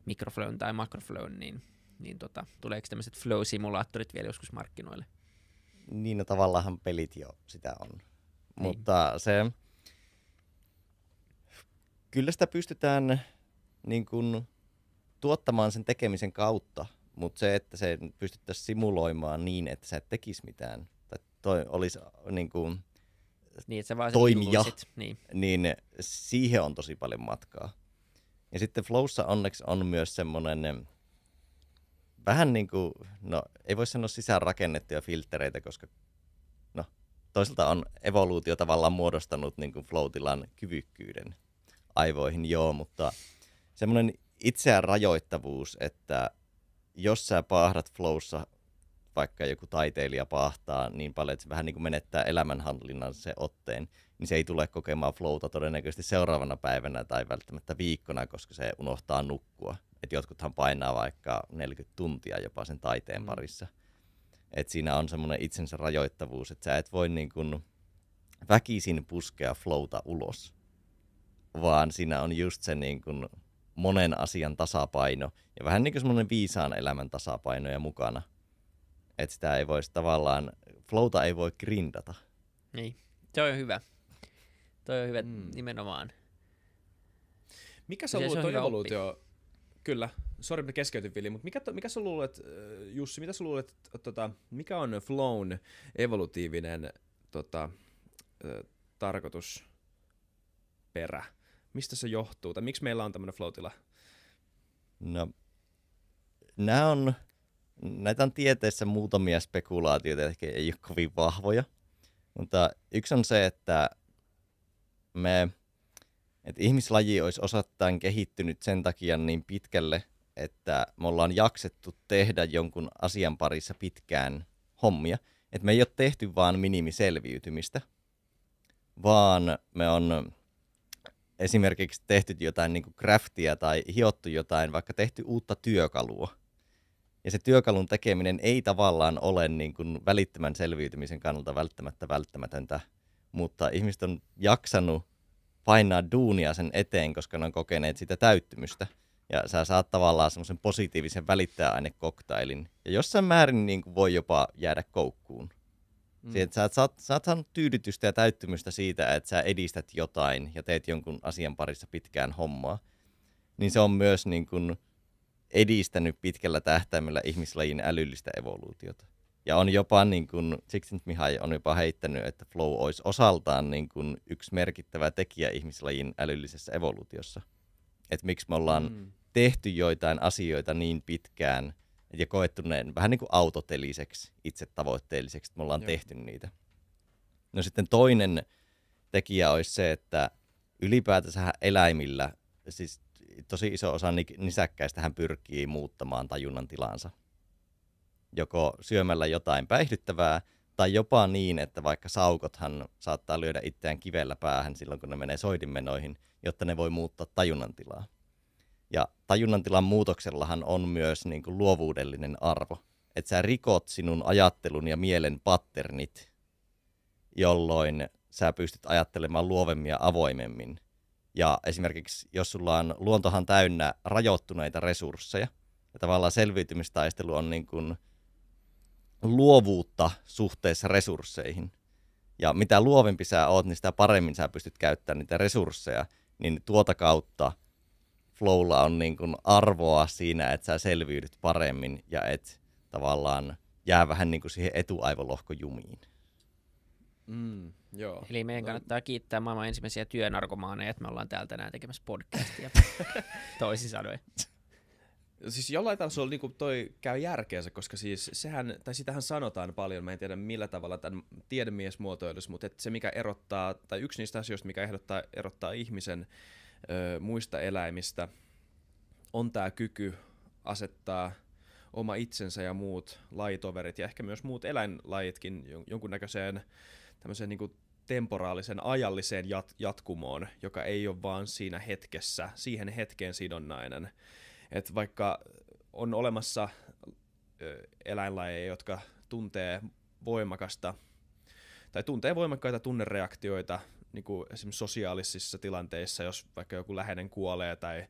mikroflown tai makroflown, niin, niin tota, tuleeko tämmöiset flow-simulaattorit vielä joskus markkinoille? Niin, no tavallaan pelit jo sitä on. Niin. Mutta se, kyllä sitä pystytään niin kuin, tuottamaan sen tekemisen kautta, mutta se, että se pystyttäisiin simuloimaan niin, että sä et tekisi mitään, tai toi olisi niin kuin, niin, että vaan toimija, niin. niin siihen on tosi paljon matkaa. Ja sitten Flowssa onneksi on myös semmoinen vähän niin kuin, no ei voi sanoa sisäänrakennettuja filtreitä, koska no, toisaalta on evoluutio tavallaan muodostanut niin kuin flow-tilan kyvykkyyden aivoihin, joo, mutta semmoinen itseään rajoittavuus, että jos sä paahdat flowssa, vaikka joku taiteilija paahtaa niin paljon, että se vähän niin kuin menettää elämänhallinnan se otteen, niin se ei tule kokemaan flowta todennäköisesti seuraavana päivänä tai välttämättä viikkona, koska se unohtaa nukkua. Et jotkuthan painaa vaikka 40 tuntia jopa sen taiteen mm. parissa. Et siinä on semmoinen itsensä rajoittavuus, että sä et voi niin kuin väkisin puskea flowta ulos vaan siinä on just se niin kuin monen asian tasapaino ja vähän niin kuin semmoinen viisaan elämän tasapaino ja mukana. Että sitä ei voisi tavallaan, flowta ei voi grindata. Niin, se on hyvä. Toi on hyvä mm. nimenomaan. Mikä sä luulet, toi evoluutio, oppi. kyllä, sori mä keskeytin Vili, mutta mikä, mikä sä luulet, äh, Jussi, mitä sä luulet, tota, mikä on flown evolutiivinen tota, äh, tarkoitus perä? Mistä se johtuu? Tai miksi meillä on tämmöinen flow-tila? No, nämä on, näitä on tieteessä muutamia spekulaatioita, jotka ei ole kovin vahvoja. Mutta yksi on se, että me, että ihmislaji olisi osattain kehittynyt sen takia niin pitkälle, että me ollaan jaksettu tehdä jonkun asian parissa pitkään hommia. Että me ei ole tehty vaan minimiselviytymistä, vaan me on esimerkiksi tehty jotain niin craftia tai hiottu jotain, vaikka tehty uutta työkalua. Ja se työkalun tekeminen ei tavallaan ole niin kuin välittömän selviytymisen kannalta välttämättä välttämätöntä, mutta ihmiset on jaksanut painaa duunia sen eteen, koska ne on kokeneet sitä täyttymystä. Ja sä saat tavallaan semmoisen positiivisen välittäjäainekoktailin. Ja jossain määrin niin kuin voi jopa jäädä koukkuun. Mm. Siet, sä, saat, saat saanut tyydytystä ja täyttymystä siitä, että sä edistät jotain ja teet jonkun asian parissa pitkään hommaa. Niin se on myös niin kun edistänyt pitkällä tähtäimellä ihmislajin älyllistä evoluutiota. Ja on jopa, niin kun, siksi Mihai on jopa heittänyt, että flow olisi osaltaan niin kun yksi merkittävä tekijä ihmislajin älyllisessä evoluutiossa. Että miksi me ollaan mm. tehty joitain asioita niin pitkään – ja koettu ne vähän niin kuin autoteliseksi, itsetavoitteelliseksi, että me ollaan Joo. tehty niitä. No sitten toinen tekijä olisi se, että ylipäätänsä eläimillä, siis tosi iso osa hän pyrkii muuttamaan tajunnan tilansa. Joko syömällä jotain päihdyttävää, tai jopa niin, että vaikka saukothan saattaa lyödä itseään kivellä päähän silloin, kun ne menee soidinmenoihin, jotta ne voi muuttaa tajunnan tilaa. Ja tajunnantilan muutoksellahan on myös niin kuin luovuudellinen arvo. Että sä rikot sinun ajattelun ja mielen patternit, jolloin sä pystyt ajattelemaan luovemmin ja avoimemmin. Ja esimerkiksi jos sulla on luontohan täynnä rajoittuneita resursseja, ja tavallaan selviytymistaistelu on niin kuin luovuutta suhteessa resursseihin. Ja mitä luovempi sä oot, niin sitä paremmin sä pystyt käyttämään niitä resursseja, niin tuota kautta – flowlla on niin kuin arvoa siinä, että sä selviydyt paremmin ja et tavallaan jää vähän niin kuin siihen etuaivolohkojumiin. Mm, joo. Eli meidän no. kannattaa kiittää maailman ensimmäisiä työnarkomaaneja, että me ollaan täällä tänään tekemässä podcastia. Toisin sanoen. Siis jollain tasolla niin toi käy järkeensä, koska siis sehän, tai sitähän sanotaan paljon, mä en tiedä millä tavalla tämän tiedemiesmuotoilussa, mutta se mikä erottaa, tai yksi niistä asioista, mikä ehdottaa, erottaa ihmisen ö, muista eläimistä, on tämä kyky asettaa oma itsensä ja muut laitoverit ja ehkä myös muut eläinlajitkin jonkunnäköiseen tämmöiseen niin temporaaliseen, temporaalisen ajalliseen jat- jatkumoon, joka ei ole vaan siinä hetkessä, siihen hetkeen sidonnainen. Et vaikka on olemassa eläinlajeja, jotka tuntee voimakasta tai tuntee voimakkaita tunnereaktioita niin kuin esimerkiksi sosiaalisissa tilanteissa, jos vaikka joku läheinen kuolee tai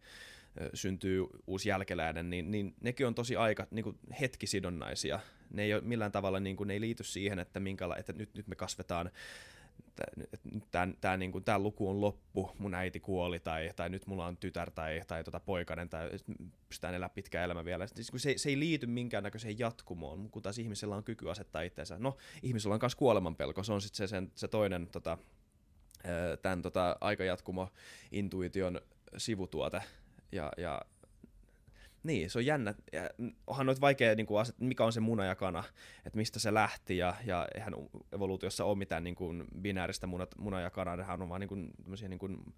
syntyy uusi jälkeläinen, niin, niin nekin on tosi aika niin kuin hetkisidonnaisia. Ne ei ole millään tavalla niin kuin, ne ei liity siihen, että, minkäla, että nyt, nyt me kasvetaan tämä tää, niin luku on loppu, mun äiti kuoli tai, tai nyt mulla on tytär tai, tai tota poikainen tai pystytään elämään pitkä elämä vielä. Sitten, siis niinku se, se ei liity minkäännäköiseen jatkumoon, kun taas ihmisellä on kyky asettaa itseensä. No, ihmisellä on myös kuoleman pelko, se on sitten se, se toinen tota, tämän tota, aikajatkumo intuition sivutuote. Ja, ja niin, se on jännä. Ja onhan noit vaikea niin kuin aset, mikä on se muna ja kana, että mistä se lähti, ja, ja eihän evoluutiossa ole mitään niin kuin binääristä munat, muna ja kana, nehän on vaan niin kuin, niin kuin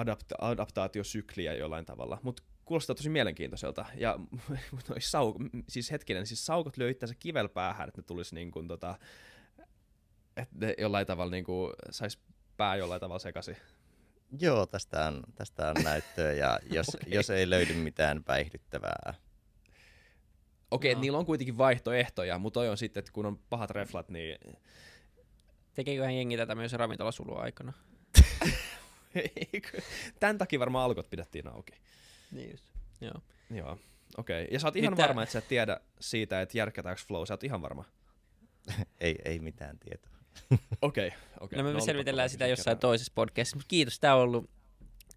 adapta- adaptaatiosykliä jollain tavalla. Mutta kuulostaa tosi mielenkiintoiselta. Ja noi sau siis hetkinen, siis saukot lyö itsensä kivelpäähän, että ne tulisi niin kuin tota, että ne jollain tavalla niin kuin sais pää jollain tavalla sekasi. Joo, tästä on, tästä on näyttöä ja jos, okay. jos ei löydy mitään päihdyttävää. Okei, okay, no. niillä on kuitenkin vaihtoehtoja, mutta toi on sitten, että kun on pahat reflat, niin... Tekeeköhän jengi tätä myös ravintolasulua aikana? Tämän takia varmaan alkot pidettiin auki. Niin just. Joo. Joo. Okei. Okay. Ja sä oot ihan Mitä? varma, että sä et tiedä siitä, että järkätäänkö flow. Sä oot ihan varma. ei, ei mitään tietoa. Okei, okay, okay. No me, no, selvitellään sitä jossain kerran. toisessa podcastissa, kiitos, tämä on ollut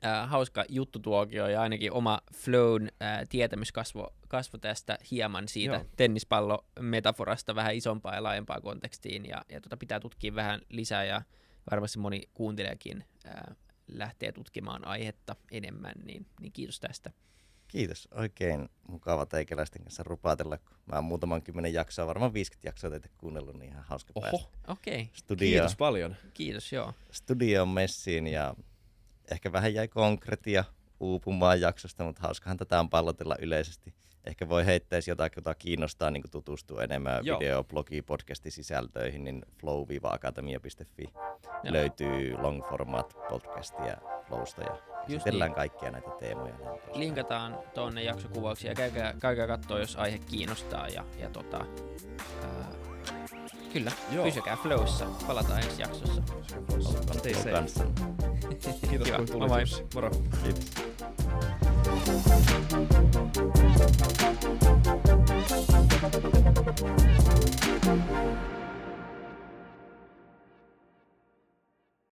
äh, hauska juttutuokio ja ainakin oma flown äh, tietämys kasvo, kasvo tästä hieman siitä Joo. tennispallometaforasta vähän isompaa ja laajempaa kontekstiin ja, ja tota pitää tutkia vähän lisää ja varmasti moni kuunteleekin äh, lähtee tutkimaan aihetta enemmän, niin, niin kiitos tästä. Kiitos. Oikein mukava teikäläisten kanssa rupaatella. Mä oon muutaman kymmenen jaksoa, varmaan 50 jaksoa teitä kuunnellut, niin ihan hauska Oho, päästä. okei. Okay. Studio, Kiitos paljon. Kiitos, joo. Studio messiin ja ehkä vähän jäi konkretia uupumaan jaksosta, mutta hauskahan tätä on pallotella yleisesti. Ehkä voi heittää jotain, jota kiinnostaa niin tutustua enemmän Joo. video, blogi, podcasti sisältöihin, niin flow-akatemia.fi löytyy long format podcastia Flowsta ja käsitellään siis niin. kaikkia näitä teemoja. Linkataan tuonne jaksokuvauksia ja käykää, käykää katsoa, jos aihe kiinnostaa. Ja, ja tota, äh, kyllä, Joo. pysykää flowissa Palataan ensi jaksossa. Stay Kiitos kun tulit. Moi moi. Kiitos.